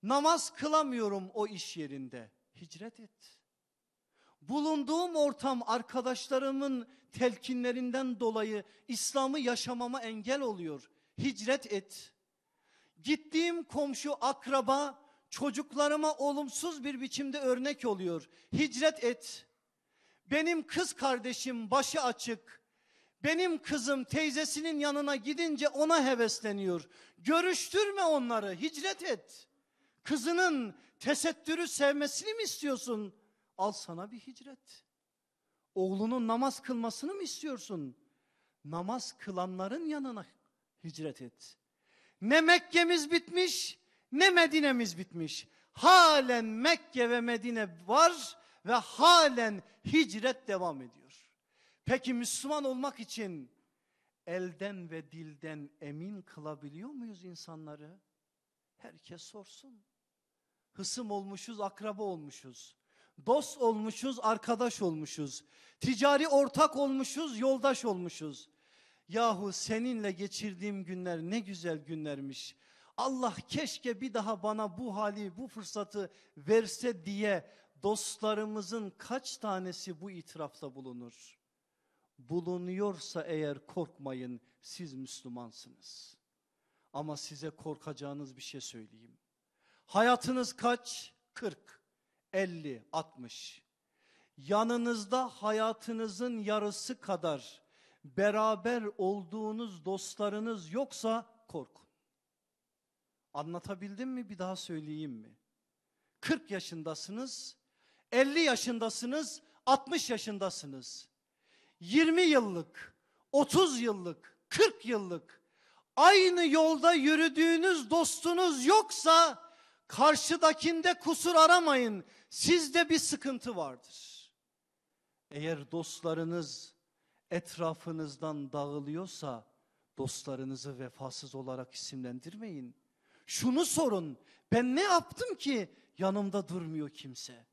[SPEAKER 1] Namaz kılamıyorum o iş yerinde. Hicret et. Bulunduğum ortam arkadaşlarımın telkinlerinden dolayı İslam'ı yaşamama engel oluyor. Hicret et. Gittiğim komşu akraba çocuklarıma olumsuz bir biçimde örnek oluyor. Hicret et. Benim kız kardeşim başı açık. Benim kızım teyzesinin yanına gidince ona hevesleniyor. Görüştürme onları, hicret et. Kızının tesettürü sevmesini mi istiyorsun? Al sana bir hicret. Oğlunun namaz kılmasını mı istiyorsun? Namaz kılanların yanına hicret et. Ne Mekke'miz bitmiş ne Medine'miz bitmiş. Halen Mekke ve Medine var ve halen hicret devam ediyor. Peki Müslüman olmak için elden ve dilden emin kılabiliyor muyuz insanları? Herkes sorsun. Hısım olmuşuz, akraba olmuşuz. Dost olmuşuz, arkadaş olmuşuz. Ticari ortak olmuşuz, yoldaş olmuşuz. Yahu seninle geçirdiğim günler ne güzel günlermiş. Allah keşke bir daha bana bu hali bu fırsatı verse diye dostlarımızın kaç tanesi bu itirafta bulunur? Bulunuyorsa eğer korkmayın siz Müslümansınız. Ama size korkacağınız bir şey söyleyeyim. Hayatınız kaç? 40, 50, 60. Yanınızda hayatınızın yarısı kadar beraber olduğunuz dostlarınız yoksa korkun. Anlatabildim mi bir daha söyleyeyim mi? 40 yaşındasınız, 50 yaşındasınız, 60 yaşındasınız. 20 yıllık, 30 yıllık, 40 yıllık aynı yolda yürüdüğünüz dostunuz yoksa karşıdakinde kusur aramayın. Sizde bir sıkıntı vardır. Eğer dostlarınız etrafınızdan dağılıyorsa dostlarınızı vefasız olarak isimlendirmeyin. Şunu sorun ben ne yaptım ki yanımda durmuyor kimse?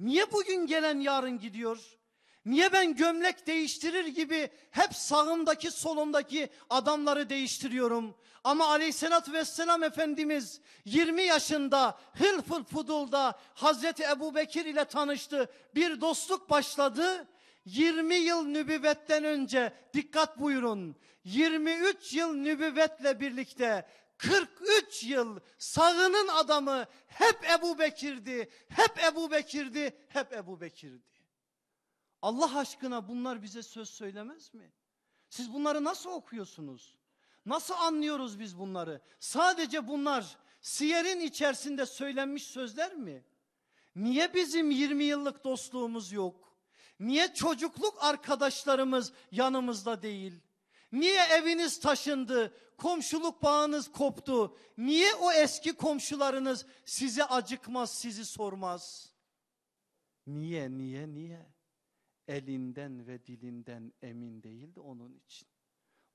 [SPEAKER 1] Niye bugün gelen yarın gidiyor? Niye ben gömlek değiştirir gibi hep sağımdaki solumdaki adamları değiştiriyorum? Ama aleyhissalatü vesselam Efendimiz 20 yaşında hılfıl fudulda Hazreti Ebu Bekir ile tanıştı. Bir dostluk başladı 20 yıl nübüvvetten önce dikkat buyurun. 23 yıl nübüvvetle birlikte 43 yıl sağının adamı hep Ebu Bekir'di, hep Ebu Bekir'di, hep Ebu Bekir'di. Allah aşkına bunlar bize söz söylemez mi? Siz bunları nasıl okuyorsunuz? Nasıl anlıyoruz biz bunları? Sadece bunlar siyerin içerisinde söylenmiş sözler mi? Niye bizim 20 yıllık dostluğumuz yok? Niye çocukluk arkadaşlarımız yanımızda değil? Niye eviniz taşındı? Komşuluk bağınız koptu? Niye o eski komşularınız sizi acıkmaz, sizi sormaz? Niye, niye, niye? Elinden ve dilinden emin değildi onun için.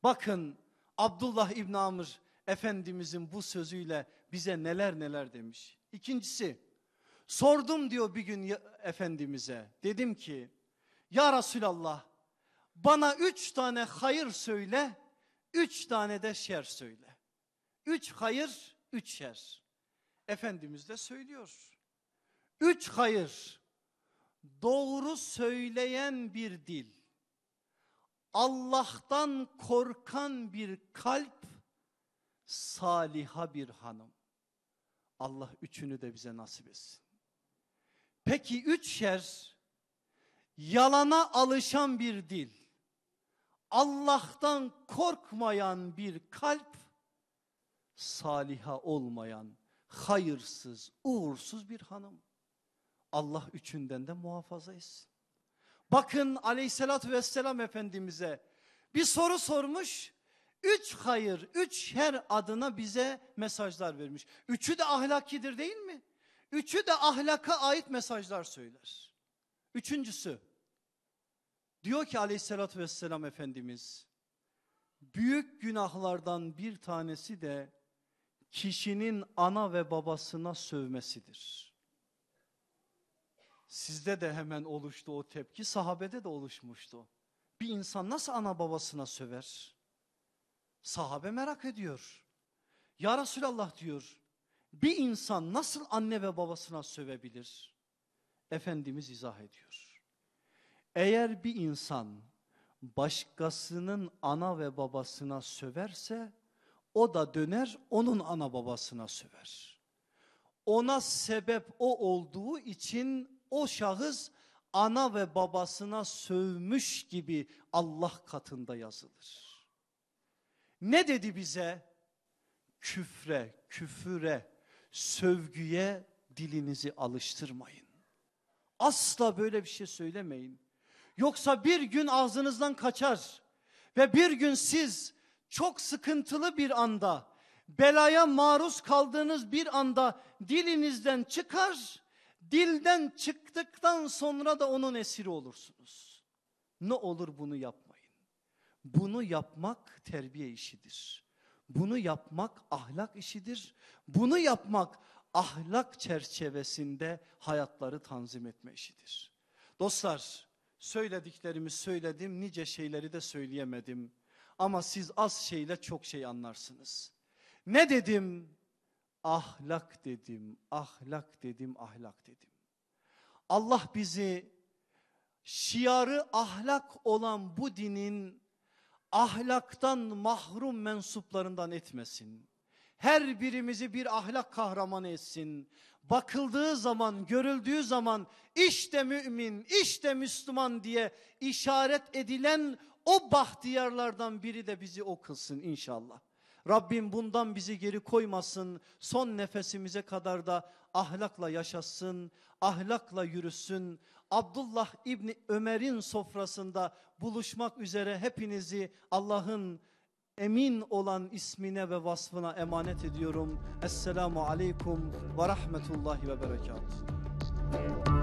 [SPEAKER 1] Bakın Abdullah İbn Amr Efendimizin bu sözüyle bize neler neler demiş. İkincisi sordum diyor bir gün Efendimiz'e. Dedim ki ya Resulallah bana üç tane hayır söyle, üç tane de şer söyle. Üç hayır, üç şer. Efendimiz de söylüyor. Üç hayır, doğru söyleyen bir dil, Allah'tan korkan bir kalp, saliha bir hanım. Allah üçünü de bize nasip etsin. Peki üç şer, yalana alışan bir dil, Allah'tan korkmayan bir kalp, saliha olmayan, hayırsız, uğursuz bir hanım. Allah üçünden de muhafaza etsin. Bakın aleyhissalatü vesselam Efendimiz'e bir soru sormuş. Üç hayır, üç her adına bize mesajlar vermiş. Üçü de ahlakidir değil mi? Üçü de ahlaka ait mesajlar söyler. Üçüncüsü Diyor ki aleyhissalatü vesselam Efendimiz, büyük günahlardan bir tanesi de kişinin ana ve babasına sövmesidir. Sizde de hemen oluştu o tepki, sahabede de oluşmuştu. Bir insan nasıl ana babasına söver? Sahabe merak ediyor. Ya Resulallah diyor, bir insan nasıl anne ve babasına sövebilir? Efendimiz izah ediyor. Eğer bir insan başkasının ana ve babasına söverse o da döner onun ana babasına söver. Ona sebep o olduğu için o şahıs ana ve babasına sövmüş gibi Allah katında yazılır. Ne dedi bize? Küfre, küfüre, sövgüye dilinizi alıştırmayın. Asla böyle bir şey söylemeyin. Yoksa bir gün ağzınızdan kaçar ve bir gün siz çok sıkıntılı bir anda, belaya maruz kaldığınız bir anda dilinizden çıkar, dilden çıktıktan sonra da onun esiri olursunuz. Ne olur bunu yapmayın. Bunu yapmak terbiye işidir. Bunu yapmak ahlak işidir. Bunu yapmak ahlak çerçevesinde hayatları tanzim etme işidir. Dostlar Söylediklerimi söyledim, nice şeyleri de söyleyemedim. Ama siz az şeyle çok şey anlarsınız. Ne dedim? Ahlak dedim, ahlak dedim, ahlak dedim. Allah bizi şiarı ahlak olan bu dinin ahlaktan mahrum mensuplarından etmesin her birimizi bir ahlak kahramanı etsin. Bakıldığı zaman, görüldüğü zaman işte mümin, işte Müslüman diye işaret edilen o bahtiyarlardan biri de bizi o kılsın inşallah. Rabbim bundan bizi geri koymasın. Son nefesimize kadar da ahlakla yaşasın, ahlakla yürüsün. Abdullah İbni Ömer'in sofrasında buluşmak üzere hepinizi Allah'ın emin olan ismine ve vasfına emanet ediyorum. Esselamu Aleyküm ve Rahmetullahi ve Berekatuhu.